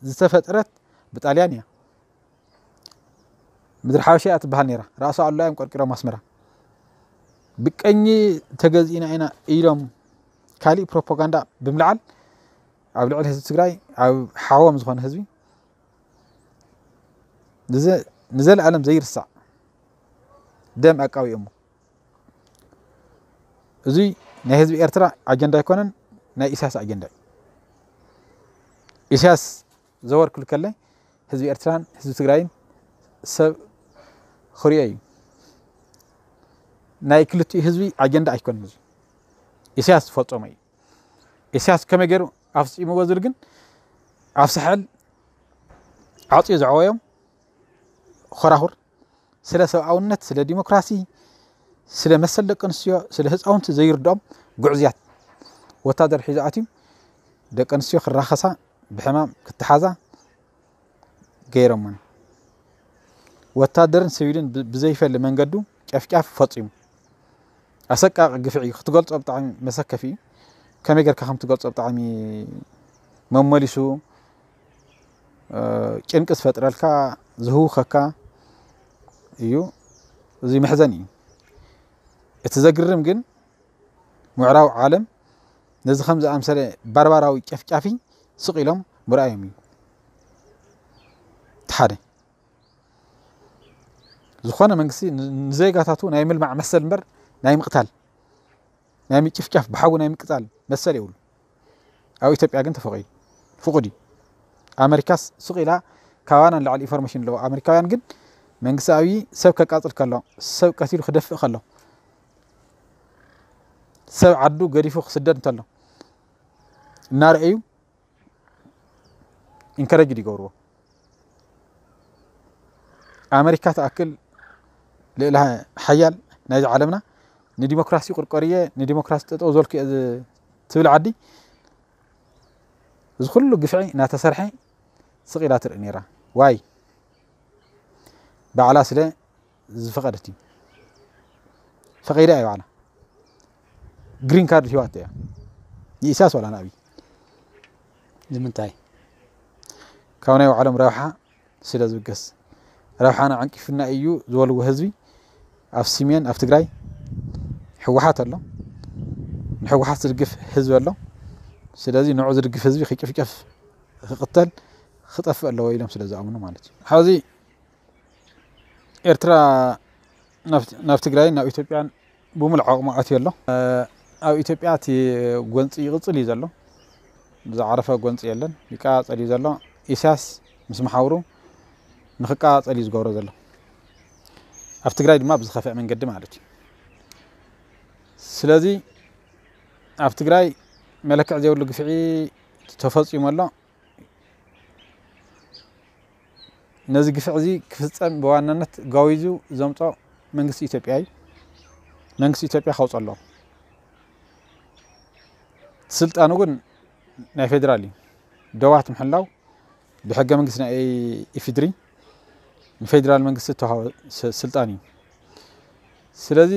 زفت رت بتاليانيا مدر حاشية تبهال نيرة رأسه على الله يمكن كرا مسمرة بكأني تجزئين هنا إيرام كالي بروباغندا بملعل أو لعل هذا تجري أو حاوا مزخان هذي نزل نزل عالم زي الساعة دم أكاوي أمه زي نهزبي إرترا أجندة يكونن نإساس أجندة إساس زور كل كله هذي إرتران هذي تجرين سب خريعين ناي كلتي هزوي أجندة أيكون مزوي إسياس فوت أمي إسياس كم يجرو أفس إيمو وزرجن أفس حل عطي زعويم خراهور سلا سوا أونت سلا ديمقراسي سلا مسألة كنسيا سلا هز أونت زير دم جعزيات وتادر حزاتي ده كنسيا خرخصة بحمام كتحازة غيرهم من وتادر سويدن بزيفة لمن قدو كيف أسكا قفعي ختقلت أبطع مسكة في كم يقدر آه، كم تقلت أبطع مي ما مليشو كن كسفة رالكا زهو خكا يو زي محزني اتذكرم جن معراو عالم نزد خمسة أمسلة بارباراو كيف كافي سقيلهم مرايمي تحري زخوانا منكسي نزيقاتاتو نايمل مع مسل مر ناي مقتال ناي مكيف كيف بحاول ناي مقتال بس اللي يقول أو إثيوبيا جنت فقيد فقدي أمريكا سقيلة كوانا لعل إفرمشين لو أمريكا يعني جد من قصاوي سوك كاتل كلا سوك كثير خدف خلا سو عدو قريفو خسدد تلا نار أيو إنكرج دي جورو أمريكا تأكل لها حيال نيجي علمنا نديمقراسي قرقرية نديمقراسي تتو زول كي تبل عدي زخل له قفعي ناتسرحي صغي لاتر انيرا واي بعلا سلا زفقدتي فغيرا ايو عنا جرين كارد هواتي يا يساس ولا نابي زمنتاي كوني وعلم روحة سلا زوجس روحانا عنك فينا ايو زول وهزوي اف سيمين اف تقراي حوحات الله نحوحات القف حزب الله سلازي نعوز القف حزب كيف كيف قتل خطف الله ويلهم سلازي عمنا مالت هذه إرترا نفت نفت قرين أو إثيوبيا بومل عقمة أتي الله أو إثيوبيا تي جونس يغطس لي زلا إذا عرفه جونس يلا لي زلا إساس مسمح حورو نخكاس لي زغور زلا أفتقرأ ما بزخفة من قدم عليك ስለዚ ኣብ ትግራይ መለክዕ ዘይብሉ ግፍዒ ተፈፂሙ ኣሎ ነዚ ግፍዕ እዚ ክፍፀም ብዋናነት ጋዊዙ ዘምፆ መንግስቲ ኢትዮጵያ እዩ መንግስቲ ኢትዮጵያ ከውፅ ኣለዎ ስልጣኑ እውን ናይ ፌደራል እዩ ደባት ምሕላው ብሕገ መንግስቲ ናይ ኢፊድሪ ንፌደራል መንግስቲ ተዋሃቦ ስልጣን እዩ ስለዚ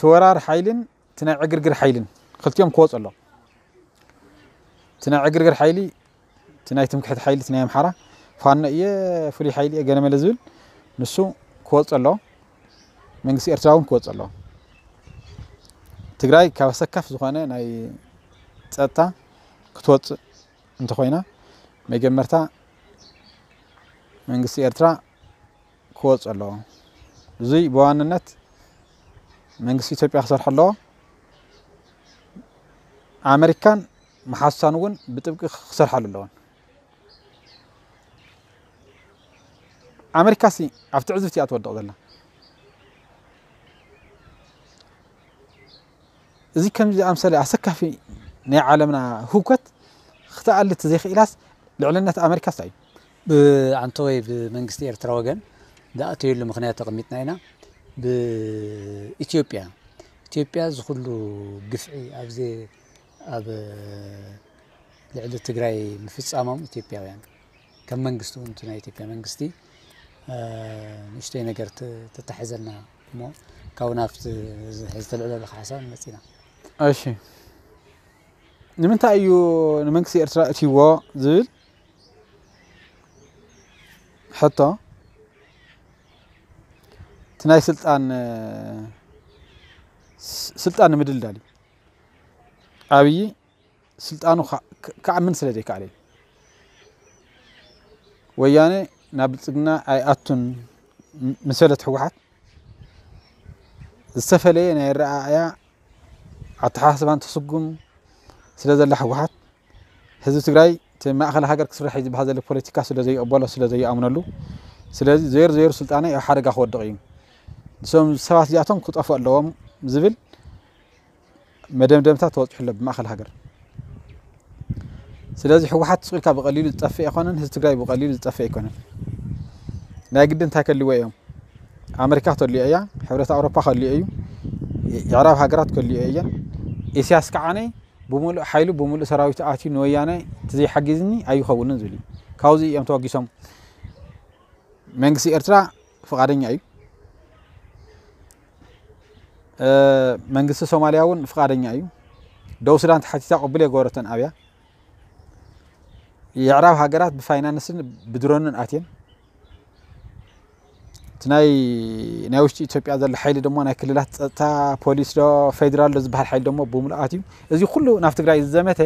ተወራሪ ሓይልን تناع عقرقر حيلن خلتيهم كوص الله تناع عقرقر حيلي تناي تمكحت حيلي تناي محرة فانا إيه فري حيلي أجانا إيه ملزول نسو كوص الله من قصي أرتاهم كوص الله تقرأي كوسكف زخانة ناي تأتا كتوت أنت خوينا مجمرتا من قصي أرترا كوص الله زي بواننت من قصي تبي أخسر حلوه أمريكان محسن ون بتبقى خسر حل اللون أمريكا سي عفت عزفتي أتودع ذلنا زي كم زي أمسلي أسكه في نيا عالمنا هوكت خطا اللي تزيخ إلاس لعلنا أمريكا سي عن توي بمنغستير تراوغن ده أتير لمخنية تقميتنا هنا بإثيوبيا إثيوبيا زخلو قفعي أفزي ኣብ ልዕሊ ትግራይ ምፍፃሞም ኢትዮጵያውያን ከም መንግስቲ እውን ናይ ኢትዮጵያ መንግስቲ ንእሽተይ ነገር ተታሕዘልና እሞ ካብኡ ናብቲ ዝተልዕለሉ ሓሳብ መፂና እሺ ንምንታይ እዩ ንመንግስቲ ኤርትራ እትይዎ ዝብል ሕቶ እቲ ናይ ስልጣን ስልጣን ንምድልዳል እዩ አብይ ስልጣኑ ክዓምን ስለ ዘይከኣለ እዩ ወያነ ናብ ብልፅግና ኣይኣቱን ምስ በለት ሕወሓት ዝተፈለየ ናይ ኣረኣእያ ኣተሓሳስባን ትስጉም ስለ ዘላ ሕወሓት ህዝቢ ትግራይ እቲ ማእኸል ሃገር ክስራሕ እዩ ዝበሃል ዘሎ ፖለቲካ ስለ ዘይቕበሎ ስለ ዘይኣምነሉ ስለዚ ዘይሩ ዘይሩ ስልጣነ ኣብ ሓደጋ ክወድቕ እዩ ሶም ሰባት እዚኣቶም ክጠፍኡ ኣለዎም ዝብል መደምደምታ ተወፂሑሎ ብማእኸል ሃገር ስለዚ ህወሓት ስቑኢልካ ብቐሊሉ ዝጠፍእ ኣይኮነን ህዝቢ ትግራይ ብቐሊሉ ዝጠፍእ ኣይኮነን ናይ ግዲ እንታይ ከልዎ እዮም ኣሜሪካ ክተልዮ እያ ሕብረት ኣውሮፓ ከልዮ እዩ ዕራብ ሃገራት ከልዮ እየን እስያስ ከዓነ ብሙሉእ ሓይሉ ብሙሉእ ሰራዊቱ ኣትዩ ንወያነ እተዘይሓጊዝኒ ኣይኸውንን ዝብል እዩ ካብዚ እዮም ተወጊሶም መንግስቲ ኤርትራ ፍቓደኛ እዩ መንግስቲ ሶማልያ እውን ፍቓደኛ እዩ ደቡብ ሱዳን ተሓቲታ ቅቡል የገበረተን ኣብያ የዕራብ ሃገራት ብፋይናንስን ብድሮንን ኣትየን እቲ ናይ ናይ ውሽጢ ኢትዮጵያ ዘሎ ሓይሊ ደሞ ናይ ክልላት ፀጥታ ፖሊስ ዶ ፌደራል ዶ ዝበሃል ሓይሊ ደሞ ብምልኣት እዩ እዚ ኩሉ ናብ ትግራይ ዝዘመተ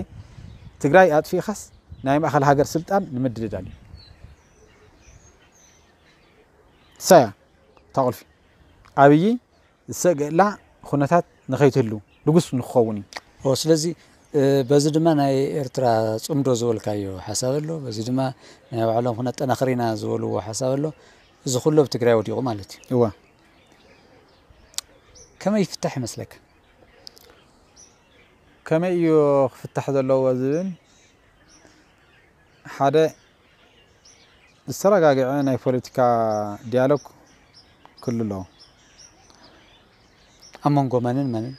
ትግራይ ኣጥፊኢኻስ ናይ ማእኸል ሃገር ስልጣን ንምድድዳል እዩ ሳያ ታቁልፊ ኣብይ ዝሰግእላ ኩነታት ንኸይትህሉ ልጉስ ንክኸውን እዩ ስለዚ በዚ ድማ ናይ ኤርትራ ፅምዶ ዝበልካዮ ሓሳብ ኣሎ በዚ ድማ ናይ ባዕሎም ኩነት ጠናኽሪና ዝበልዎ ሓሳብ ኣሎ እዚ ኩሎ ብትግራይ ወዲቑ ማለት እዩ እዋ ከመይ ይፍታሕ ይመስለካ ከመይ እዩ ክፍታሕ ዘለዎ ዝብል ሓደ ዝተረጋግዐ ናይ ፖለቲካ ዲያሎግ ክህሉ ኣለዎ ኣብ መንጎ መንን መንን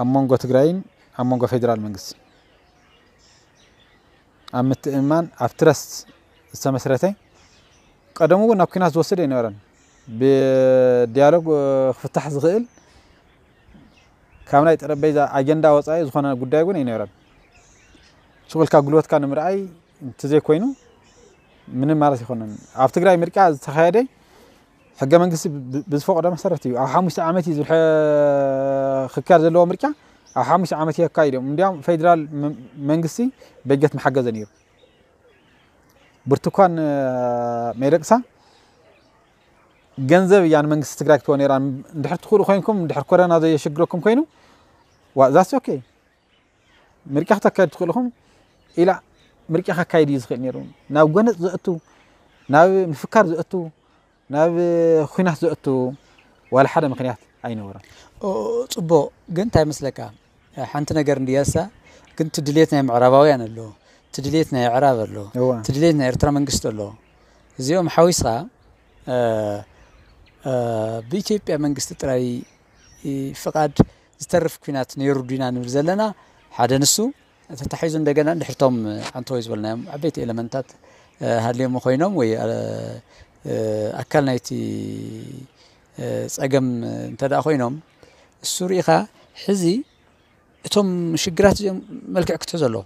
ኣብ መንጎ ትግራይን ኣብ መንጎ ፌደራል መንግስቲ ኣብ ምትእማን ኣብ ትረስት ዝተመስረተ ቀደሙ እውን ናብ ኩናት ዝወስድ ኣይነበረን ብዲያሎግ ክፍታሕ ዝኽእል ካብ ናይ ጠረጴዛ ኣጀንዳ ወፃኢ ዝኾነ ጉዳይ እውን ኣይነበረን ሽغልካ ጉልበትካ ንምርኣይ እንተዘይኮይኑ ምንም ማለት ይኮነን ኣብ ትግራይ ምርጫ ዝተካየደ ሕገ መንግስቲ ብዝፈቐዶ መሰረት እዩ ኣብ ሓሙሽተ ዓመት እዩ ክካድ ዘለዎ ምርጫ ኣብ ሓሙሽተ ዓመት እዩ ካካይድ እዮም እንዲያም ፌደራል መንግስቲ በጀት መሓገዘ ነይሩ ብርቱካን መደቅሳ ገንዘብ እያ ንመንግስቲ ትግራይ ክትቦ ነራ እንድሕር ትኽእሉ ኮይንኩም እንድሕር ኮረና ዘየሸግረኩም ኮይኑ ዛስ ኦኬ ምርጫ ክተካይዱ ትኽእልኹም ኢላ ምርጫ ከካይድ እዩ ዝኽእል ነይሩ ናብ ጎነፅ ዘእቱ ናብ ምፍካር ዘእቱ ናብ ኩናት ዘእቱ ዋላ ሓደ ምክንያት ኣይነበሮን ፅቡቅ ግን እንታይ መስለካ ሓንቲ ነገር እንድያሳ ግን እቲ ድሌት ናይ ምዕራባውያን ኣሎ እቲ ድሌት ናይ ዕራብ ኣሎ እቲ ድሌት ናይ ኤርትራ መንግስቲ ኣሎ እዚኦም ሓዊስካ ብኢትዮጵያ መንግስቲ ጥራይ ፍቓድ ዝተርፍ ኩናት ነይሩ ዲና ንብል ዘለና ሓደ ንሱ ተታሒዙ እንደገና እንድሕርቶም ኣንተወይ ዝበልናዮም ዓበይቲ ኤለመንታት ሃልዮሞ ኮይኖም ወይ أكل نيتي سأجم تدا خوينهم السوري خا حزي توم شجرات ملك اكتزلو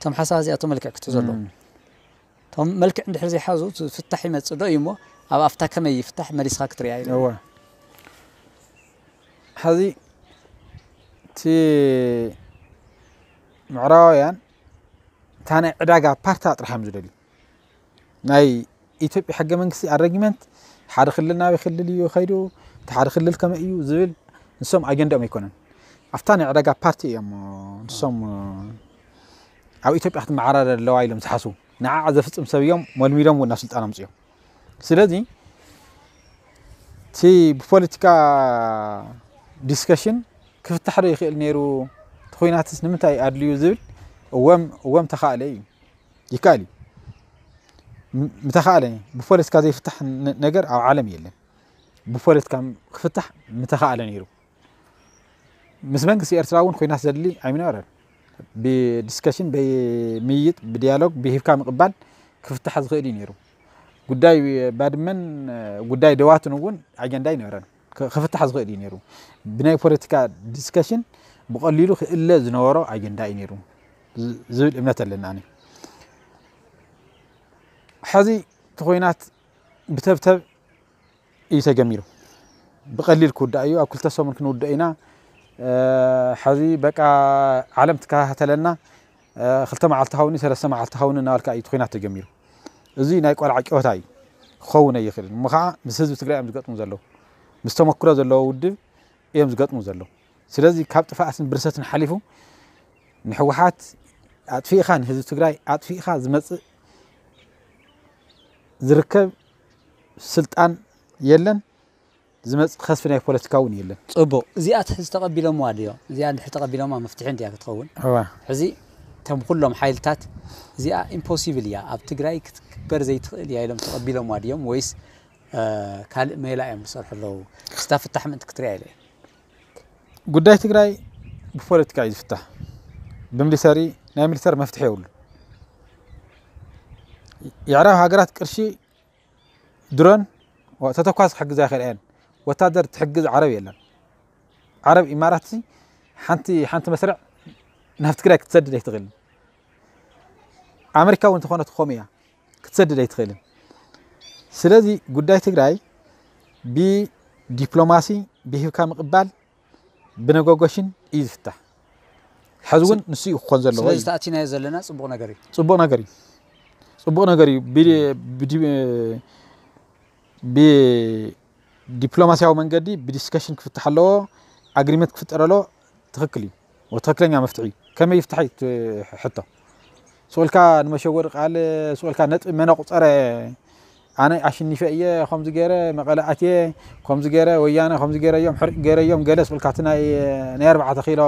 توم حساسية توم ملك اكتزلو توم ملك عند حزي حازو تفتح ما تصدقيمو أو أفتح كم يفتح ما ليس خاكتر يعني هو حزي تي معرايان يعني. تاني رجع بارتات رحم جدلي ناي ኢትዮጵያ ሕገ መንግስቲ ኣረጊመንት ሓደ ክልል ናበይ ክልል እዩ ከይዱ እቲ ሓደ ክልል ከመይ እዩ ዝብል ንሶም ኣጀንዳኦም ኣይኮነን ኣብታ ናይ ዕዳጋ ፓርቲ እዮም ንሶም ኣብ ኢትዮጵያ ክትመዓራረ ኣለዋ ኢሎም ዝሓስቡ ንዓዓ ዘፍፅም ሰብ እዮም መልሚሎም እውን ናብ ስልጣን ኣምፅኦም ስለዚ እቲ ብፖለቲካ ዲስከሽን ክፍታሕ ዶ ይኽእል ነይሩ እቲ ኩናትስ ንምንታይ ኣድልዩ ዝብል እወም እወም ተኻእለ እዩ ይከኣል እዩ متخيل يعني بفولت كذا يفتح نجر أو عالم يلي بفولت كم فتح متخيل يعني مس بنك سي ارتراون خوي ناس دلي اي مين اورل بي ديسكشن بي ميت بديالوج بي هيف كام قبال كفتح زغيل نيرو غداي بعد من غداي دوات نون اجندا نيرن كفتح زغيل نيرو بناي بوليتيكا ديسكشن بقليلو الا زنورو اجندا نيرو زول امنات لناني حزي تخوينات بتبتب إيتا جميلو بقليل كود أيو أكل تسوى من كنود أينا أه حزي بقى عالم تكاهت لنا أه خلتم على تهوني سر السماء على تهوني نالك أي تخوينات جميلو زي نايك ولا عكوه تاي خون أي خير مخا مسز بتقرأ مزقط مزلو مستوى مكرة زلو ود إيه مزقط مزلو سلازي كابت فاسن برسات حليفو نحوحات أتفي خان هذي تقرأ أتفي خان زمت زركب سلطان يلن زمت خسفنا في بولت كون يلن أبو زي أتحس تقبل ما ديو زي أنا حتى قبل ما مفتحين ديا كتقول حزي تم كلهم حيلتات زي impossible يا أبتغري كبر زي تقبل يا لهم تقبل ما ديوم ويس كان ما يلا يوم صار حلو استاف التحمل تكتري عليه قديش تقرأي بفولت كايز فتح بمليساري نعمل سر مفتحي أقول يعرف هاجرات كرشي درون وتتقاس حق زاخر الآن وتقدر تحجز عربي لنا عرب إماراتي حنتي حنت مسرع نفتكرك تسدد يتغل أمريكا وانت خونة خومية تسدد يتغل سلازي قداي تقرأي بي دبلوماسي بهيكا مقبال بنغوغوشين إيز فتح حزون نسي خونزر لغاية سلازي تأتينا يزلنا صبغ نقري صبغ نقري بونا غري بي ب ዲፕሎማሲያዊ መንገዲ ብዲስከሽን ክፍትሕ ኣለዎ ኣግሪመንት ክፍጠር ኣለዎ ትኽክል እዩ ወትኽክለኛ መፍትሒ እዩ ከመይ ይፍታሕ ሕቶ ስቑልካ ንመሸወድ ቃል ስቑልካ ነጥቢ መነቁፀረ ኣነ ኣሽኒፈ እየ ከምዚ ገይረ መቐለ ኣትየ ከምዚ ገይረ ወያነ ከምዚ ገይረዮም ሕርቂ ገይረዮም ገለ ስቑልካ እቲ ናይ ኣርባዕተ ኪሎ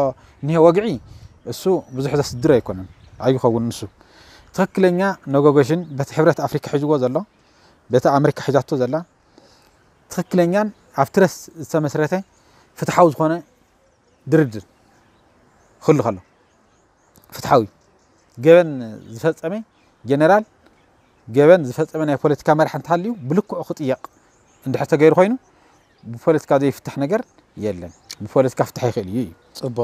እኒሄ ወግዒ እሱ ብዙሕ ዘስድር ኣይኮነን ኣይኮውን ንሱ ትኽክለኛ ነጎጎሽን በቲ ሕብረት ኣፍሪካ ሒዝዎ ዘሎ በቲ ኣሜሪካ ሒዛቶ ዘላ ትኽክለኛን ኣብ ትረስ ዝተመስረተ ፍትሓዊ ዝኾነ ድርድር ክህሉ ከሎ ፍትሓዊ ገበን ዝፈፀመ ጀነራል ገበን ዝፈፀመ ናይ ፖለቲካ መራሒ እንተሃልዩ ብልክዑ ክጥየቕ እንድሕር ተገይሩ ኮይኑ ብፖለቲካ ዘይፍትሕ ነገር የለን ብፖለቲካ ፍትሕ ይኽእል እዩ እዩ ፅቡቕ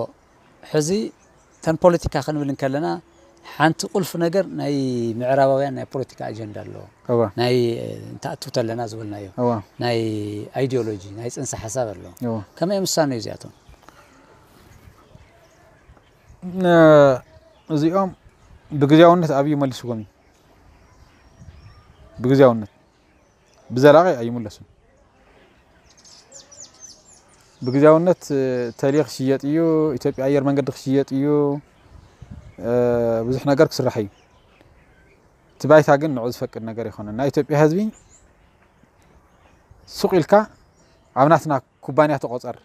ሕዚ ተን ፖለቲካ ክንብል ከለና ሓንቲ ቁልፍ ነገር ናይ ምዕራባውያን ናይ ፖለቲካ ኣጀንዳ ኣለዎ ናይ እንተኣትውት ኣለና ዝብልናዮ ናይ ኣይዲዮሎጂ ናይ ፅንሰ ሓሳብ ኣለዎ ከመይ ምሳኑ እዩ እዚኣቶም እዚኦም ብግዜያውነት ኣብዪ መሊስዎም እዩ ብግዜያውነት ብዘላቂ ኣይምለሱን ብግዜያውነት ተሊ ክሽየጥ እዩ ኢትዮጵያ ኣየር መንገዲ ክሽየጥ እዩ بزح نجارك سرحي تباي تاجن نعوز فكر نجاري خونا ناي تبي هذبي سوق الكا عمناتنا كوبانية تقصر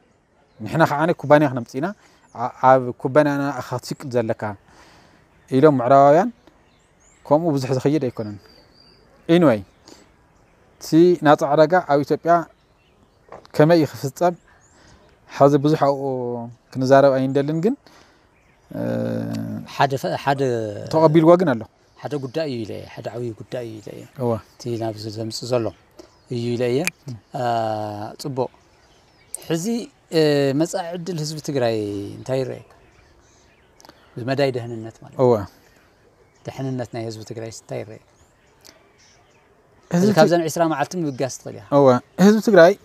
نحنا خانة كوبانية احنا متينا عب كوبانية أنا أخاطيك زلكا إلهم عرايان كم وبزح زخير يكونن anyway تي ناس عرقة أو تبيع كما يخفت أب هذا بزح أو كنزارة أيندلنجن حد حد تقبل واجن الله حد قد أي لي حد عوي قد أي لي هو تي نفس زمس زلو أي لي آه، تبو حزي آه، مس عد الحزب تقرأي تاير بما داي دهن النت ماله هو دهن النت نا حزب تقرأي تاير كابزن عسرا ما عطم بقاس هو حزب تقرأي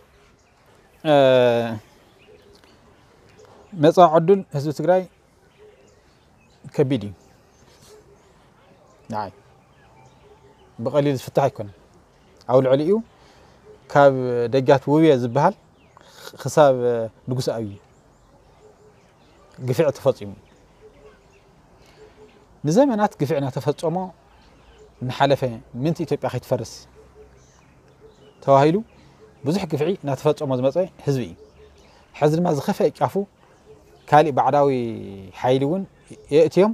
آه، مس عد الحزب تقرأي كبيدي نعم بقليل الفتح يكون او العليو كاب دقات ووية زبهال خساب نقص اوي قفع تفاصيم نزامنات قفعنا تفاصيم نحلفين من تيتوب اخي تفرس تواهيلو بزح قفعي نتفاصيم زمزعي حزبي حزر ما زخفه يكافو كالي بعداوي حيلون የእትዮም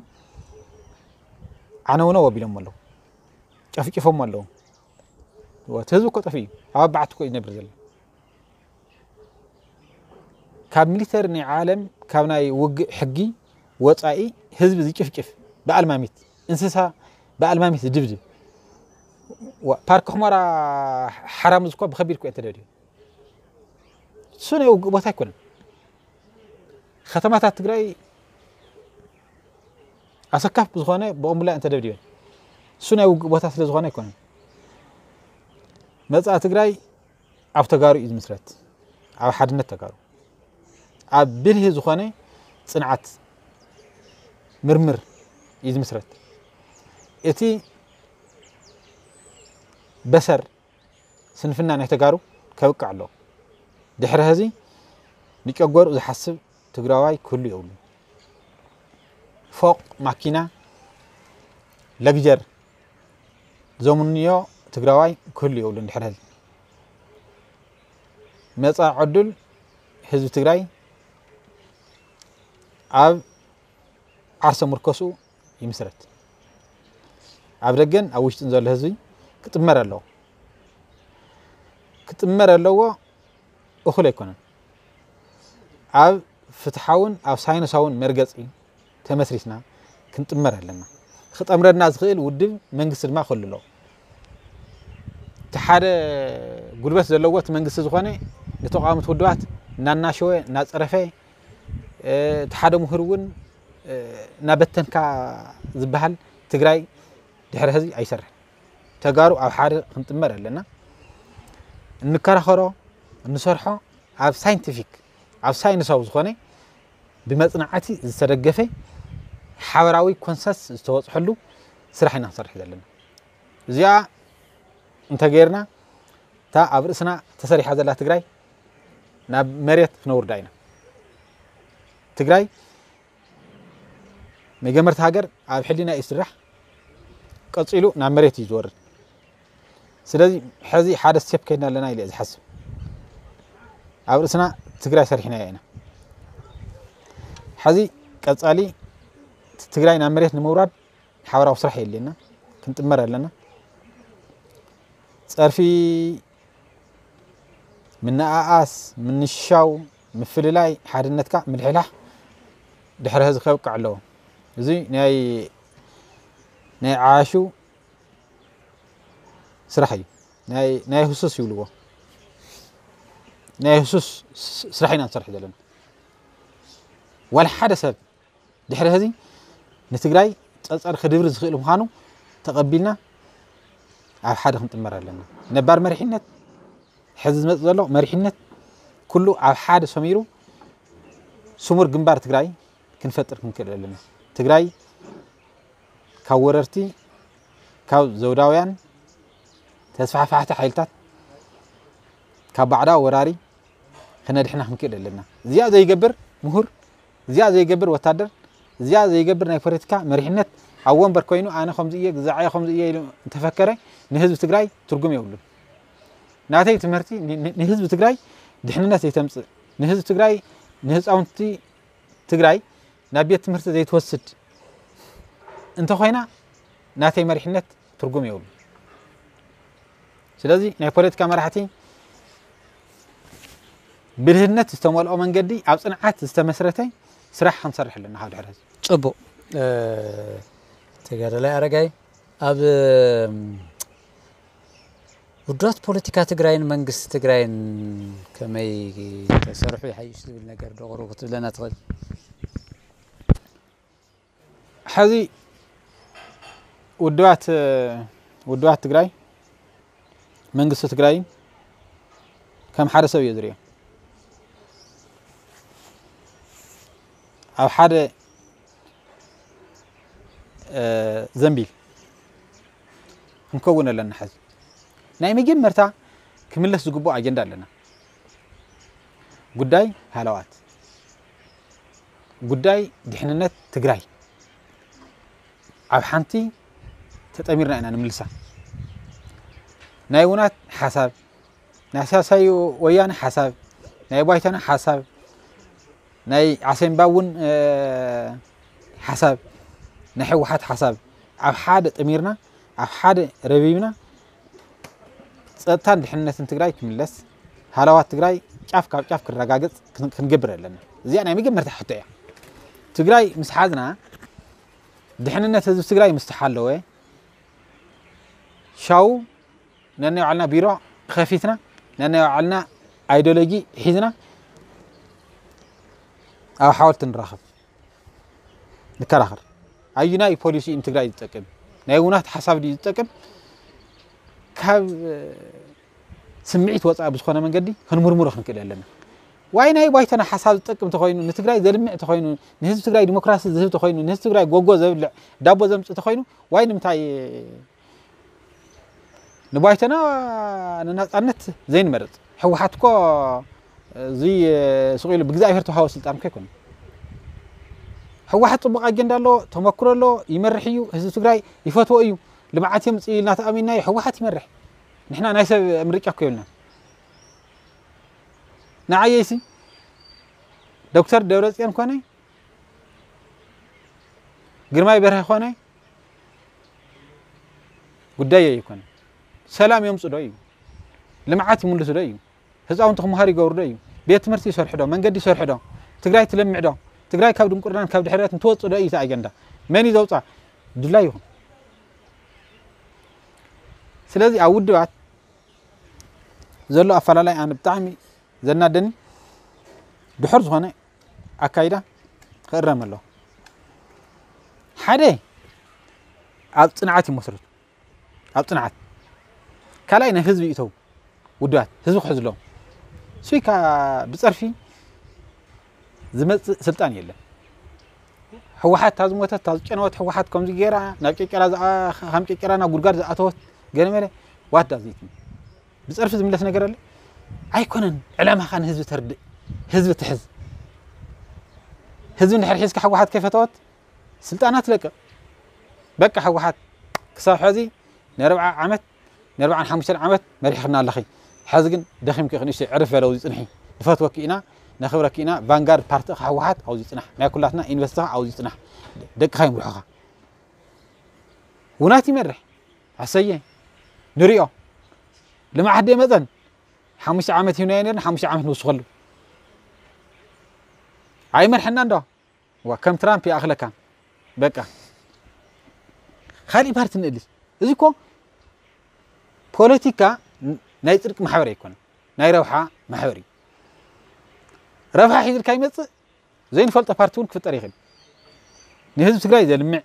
ዓነ ውነ ወቢሎም ኣለዉ ጨፍጭፎም ኣለዉ እቲ ህዝቢ እኮ ጠፊ እዩ ኣብ ኣባዓቲ ኮ እዩ ዝነብር ዘሎ ካብ ሚሊተሪ ናይ ዓለም ካብ ናይ ውግእ ሕጊ ወፃኢ ህዝቢ ዝጭፍጭፍ ብኣልማሚት እንስሳ ብኣልማሚት ዝድብድብ ፓርክ ሑመራ ሓራም ዝኳ ብከቢድ ኮ ተደልዩ እሱ ናይ ውግእ ቦታ ኣይኮነን ከተማታት ትግራይ ኣሰካፍ ብዝኾነ ብኦም ብላይ እንተደብ ድበል እሱ ናይ ውግእ ቦታ ስለ ዝኾነ ኣይኮነን መፃኢ ትግራይ ኣብ ተጋሩ እዩ ዝምስረት ኣብ ሓድነት ተጋሩ ኣብ ብልህ ዝኾነ ፅንዓት ምርምር እዩ ዝምስረት እቲ በሰር ስንፍና ናይ ተጋሩ ከብቅዕ ኣለዎ ድሕሪ ህዚ ንጨጎርኡ ዝሓስብ ትግራዋይ ክህሉ የብሉ فوق ماكينة لبجر زمنيو تقراواي كل يقول إن حرز عدل حزب تقراي أب عرس مركزو يمسرت أب رجن أو وش تنزل هذي كتمر له كتمر له أخلي كنا أب فتحون أو ساينسون مرجعي ተመስሪትና ክንጥመር ኣለና ክጠምረና ዝኽእል ውድብ መንግስቲ ድማ ክህሉ ኣለዎ እቲ ሓደ ጉልበት ዘለዎ እቲ መንግስቲ ዝኾነ ንተቃዋሚት ውድባት እናናሸወ እናፀረፈ እቲ ሓደ ምሁር እውን እናበተንካ ዝበሃል ትግራይ ድሕሪ ህዚ ኣይሰርሕን ተጋሩ ኣብ ሓደ ክንጥመር ኣለና እንከራኸሮ እንሰርሖ ኣብ ሳይንቲፊክ ኣብ ሳይንሳዊ ዝኾነ ብመፅናዕቲ ዝተደገፈ ሓበራዊ ኮንሰስ ዝተበፅሐሉ ስራሕ ኢና ክንሰርሕ ዘለና እዚኣ እንተገይርና እታ ኣብ ርእስና ተሰሪሓ ዘላ ትግራይ ናብ መሬት ክነውርዳ ኢና ትግራይ መጀመርቲ ሃገር ኣብ ሕሊና እዩ ዝስራሕ ቀፂሉ ናብ መሬት እዩ ዝወርድ ስለዚ ሕዚ ሓደ ስቴፕ ከይድና ኣለና ኢለ ዝሓስብ ኣብ ርእስና ትግራይ ሰሪሕናያ ኢና ሕዚ ቀፃሊ تقرأين أمريت نمورد حوار أسرح لنا كنت مرة لنا تعرفي من أقاس من الشاو من فللاي حار النتكا من الحلا دحر هذا خيوك علو زي ناي ناي عاشو سرحي ناي ناي خصوص يقولوا ناي خصوص سرحينا سرحي دلنا والحدث هذا دحر هذه نتقرأي تأثر خدبر زخيل مخانو تقبلنا على حد خمت المرة لنا نبار مرحينة حزز مثلا مرحينة كله على حد سميرو سمر جنبار تقرأي كن فترة كن كده لنا تقرأي كوررتي كاو زوداويان تسفح فحت حيلت كبعدا وراري خنا دحنا هم كده لنا زيادة يجبر مهر زيادة يجبر وتدر እዚኣ ዘይገብር ናይ ፖለቲካ መሪሕነት ኣብ ወንበር ኮይኑ ኣነ ከምዚ እየ ግዛዕየ ከምዚ እየ ኢሉ እንተፈከረ ንህዝቢ ትግራይ ትርጉም የብሉን ናተይ ትምህርቲ ንህዝቢ ትግራይ ድሕንነት ዘይተምፅእ ንህዝቢ ትግራይ ንህፃውንቲ ትግራይ ናብ ቤት ትምህርቲ ዘይትወስድ እንተኮይና ናተይ መሪሕነት ትርጉም የብሉ ስለዚ ናይ ፖለቲካ መራሕቲ ብድህነት ዝተመልኦ መንገዲ ኣብ ፅንዓት ዝተመስረተ سرح خنصرح لنا هذا الحرز أبو أه... تقدر لا أرجعي أب ودرات بوليتيكا تقرأين منجس تقرأين كما يتصرح في حيش تقول نقر دغرو قتل لنا تغل حذي ودوات ودوات تقرأي منجس تقرأين كم حرسة ويدريه ኣብ ሓደ ዘንቢል ክንከውን ኣለና ሕዚ ናይ መጀመርታ ክምለስ ዝግብኦ ኣጀንዳ ኣለና ጉዳይ ሃለዋት ጉዳይ ድሕንነት ትግራይ ኣብ ሓንቲ ተጠሚርና ኢና ንምልሳ ናይ እውናት ሓሳብ ናይ ሳሳይ ወያነ ሓሳብ ናይ ባይታና ሓሳብ ناي عسين باون أه حساب نحو حد حساب عف حاد أميرنا عف حاد ربيبنا تان دحين ناس تقرأي كملس هلاوات تقرأي كاف كاف كاف كل رجاجت كن جبر لنا زي أنا ميجي مرتاح حتى تقرأي مسحادنا دحين الناس تزوج تقرأي مستحلوة شو نحن علنا بيرو خفيتنا نحن علنا ايديولوجي حزنا ኣብ ሓወልቲ ንራኸብ ንከራኸር ኣዩና እዩ ፖሊሲ እዩ ንትግራይ ዝጠቅም ናይ እውናት ሓሳብ ድዩ ዝጠቅም ካብ ስምዒት ወፃኢ ብዝኾነ መንገዲ ክንምርምሮ ክንክእል ኣለና ዋይ ናይ ባይቶና ሓሳብ ዝጠቅም እተኮይኑ ንትግራይ ዘልምዕ እተኮይኑ ንህዝቢ ትግራይ ዲሞክራሲ ዝህብ እተኮይኑ ንህዝቢ ትግራይ ጎጎ ዘብልዕ ዳቦ ዘምፅእ እተኮይኑ ዋይ ንምንታይ ንባይቶና ንናፃነት ዘይንመርፅ ሕወሓት ኮ እዚ ስቕ ኢሉ ብእግዚኣብሔር ተዋሃቦ ስልጣን ከይኮነ ሕወሓት ፅቡቕ ኣጀንዳ ኣሎ ተመክሮ ኣሎ ይመርሕ እዩ ህዝቢ ትግራይ ይፈትዎ እዩ ልምዓት የምፅ ኢልና ተኣሚንናዩ ሕወሓት ይመርሕ ንሕና ናይ ሰብ ምርጫ ኮ የብልና ንዓየይሲ ዶክተር ደብረፅዮን ኮነ ግርማይ በርሀ ኮነ ጉዳይ ኣይኮነ ሰላም የምፅ ዶ እዩ ልምዓት ይምልሱ ዶ እዩ هزاون تخمهاري جورني بيت مرتي سر حدا من قدي سر حدا تقرأي تلم حدا تقرأي كابدم قرآن كابد حريات توت ولا أي ساعة عنده ماني زوطة دلايهم سلذي أود بعد زلوا أفعل لي أنا بتعمي زلنا دني دحرز هنا أكيدا خير من الله حدا أبتنعتي مصر أبتنعت كلاينا حزب يتو ودات حزب حزلهم سويكا بصرفي زمت سلطان يلا حوحات تاز موتة تاز جنوات حوحات كم زجيرة نبكي كلا زع خم كلا نقول أتوت قال مره واحد تازيتني بصرف زملة سنة قرر أي كونن علامة خان هزبة ترد هزبة تحز هزبة نحر حيسك حوحات كيف توت سلطانات لك بك حوحات كساف حزي نربع عمت نربع عن حمشان عمت مريح خنا اللخي حزقن دخيم كي غنيشتي عرف على وزي تنحي دفات وكينا نخبر كينا فانغارد بارت خا واحد او زي تنح ناكل لاتنا انفست او زي تنح دك خايم روحها وناتي مرح عسيه نريو لما حد مثلا حمش عامت هنا حمش عامت نوصل هاي مرحنا ندو وكم ترامب يا اخلك بقى خالي بارت نقلش اذيكو بوليتيكا ናይ ፅድቂ ማሕበር ኣይኮነን ናይ ረብሓ ማሕበር እዩ ረብሓ ሒዝልካ ይመፅእ ዘይንፈልጦ ፓርቲ እውን ክፍጠር ይኽእል ንህዝቢ ትግራይ ዘልምዕ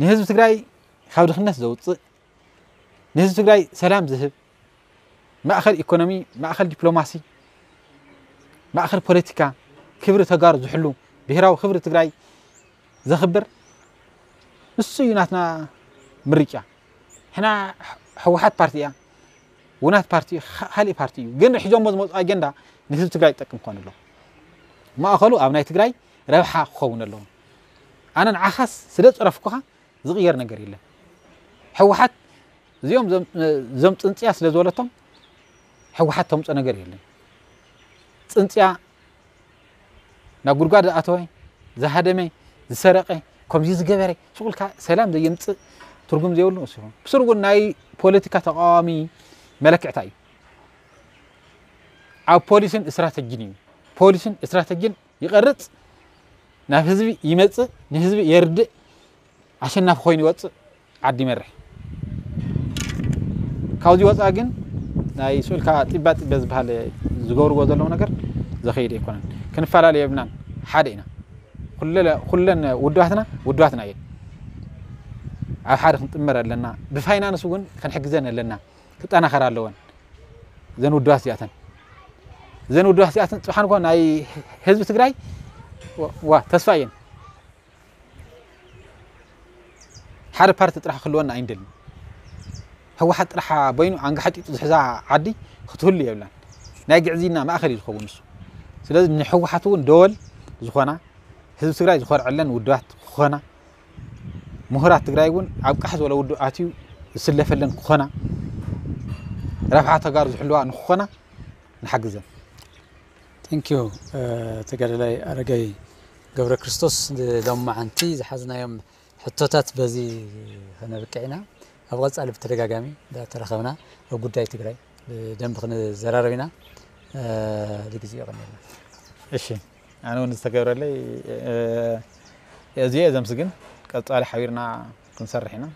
ንህዝቢ ትግራይ ካብ ድኽነት ዘውፅእ ንህዝቢ ትግራይ ሰላም ዝህብ ማእኸል ኢኮኖሚ ማእኸል ዲፕሎማሲ ማእኸል ፖለቲካ ክብሪ ተጋሩ ዝሕሉ ብሄራዊ ክብሪ ትግራይ ዘኽብር ንሱ እዩ ናትና ምርጫ ሕና ሕወሓት ፓርቲ እያ ውናት ፓርቲ ካሊእ ፓርቲ እዩ ግን ሒዞሞ ዝመፁ ኣጀንዳ ንህዝቢ ትግራይ ዝጠቅም ክኾን ኣለዎ ማእኸሉ ኣብ ናይ ትግራይ ረብሓ ክኸውን ኣለዎ ኣነ ንዓኻስ ስለ ፀረፍኩኻ ዝቕየር ነገር የለን ሕወሓት እዚኦም እዞም ፅንፅያ ስለ ዝበለቶም ሕወሓት ተምፆ ነገር የለን ፅንፅያ ናብ ጉድጓድ ዝኣተወይ ዝሃደመ ዝሰረቀ ከምዚ ዝገበረ ስቁልካ ሰላም ዘየምፅእ ትርጉም ዘይብሉ ንስ ብስሩ እውን ናይ ፖለቲካ ተቃዋሚ መለክዕታ እዩ ኣብ ፖሊስን እስትራተጅን እዩ ፖሊስን እስትራተጅን ይቐርፅ ናብ ህዝቢ ይመፅእ ንህዝቢ የርድእ ኣሸናፊ ኮይኑ ይወፅእ ዓዲ ይመርሕ ካብዚ ወፃኢ ግን ናይ ስኡልካ ጢባጢበ ዝበሃል ዝገብርዎ ዘለዉ ነገር ዘኸይድ ኣይኮነን ክንፈላለየ የብናን ሓደ ኢና ኩለን ውድባትና ውድባትና እየን ኣብ ሓደ ክንጥመር ኣለና ብፋይናንስ እውን ክንሕግዘን ኣለና تانا خرالون زنو دواس ياتن زنو دواس ياتن سبحان كون اي حزب تگراي وا, وا تسفاين حار بارت طرح خلونا ايندل هو حد راح بينو عن حد تزحزع عدي ختولي يا ولان ناجع زينا ما اخر يخون سلاز نحو حتون دول زخونا حزب تگراي زخور علن ودوات خونا مهرات تگراي ون عبق حز ولا ودواتي سلفلن خونا ረብሓ ተጋሩ ዝሕልዋ ንክኾና ንሓግዘን ቴንኪዩ ተጋደላይ ኣረጋይ ገብረ ክርስቶስ ሎም መዓንቲ ዝሓዝናዮም ሕቶታት በዚ ክነብቅዕ ኢና ኣብ ቀፃሊ ብተደጋጋሚ ተረኸብና ኣብ ጉዳይ ትግራይ ብደንቢ ክንዘራረብ ኢና ዝግዜኡ ቀኒልና እሺ ኣነ እውን ዝተገብረለይ እዚየ ዘምስግን ቀፃሊ ሓቢርና ክንሰርሕ ኢና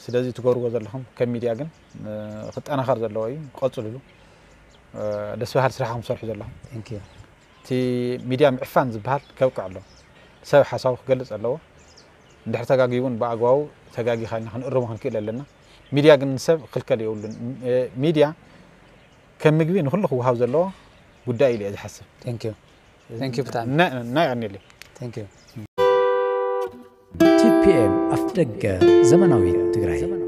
ስለዚ ትገብርዎ ዘለኹም ከም ሚድያ ግን ክጠናኸር ዘለዎ እዩ ክቐፅልሉ ደስ በሃል ስራሕ ከም ዝሰርሑ ዘለኹም እቲ ሚድያ ምዕፋን ዝበሃል ከብቅዕ ኣሎ ሰብ ሓሳቡ ክገልፅ ኣለዎ እንድሕር ተጋጊቡን ብኣግባቡ ተጋጊኻ ኢና ክንእርሞ ክንክእል ኣለና ሚድያ ግን ሰብ ክልከል የብሉን ሚድያ ከም ምግቢ ንኩሉ ክወሃብ ዘለዎ ጉዳይ ኢሉ እየ ዝሓስብ ናይ ቀኒል እዩ ቲፒኤም ኣፍደገ ዘመናዊት ትግራይ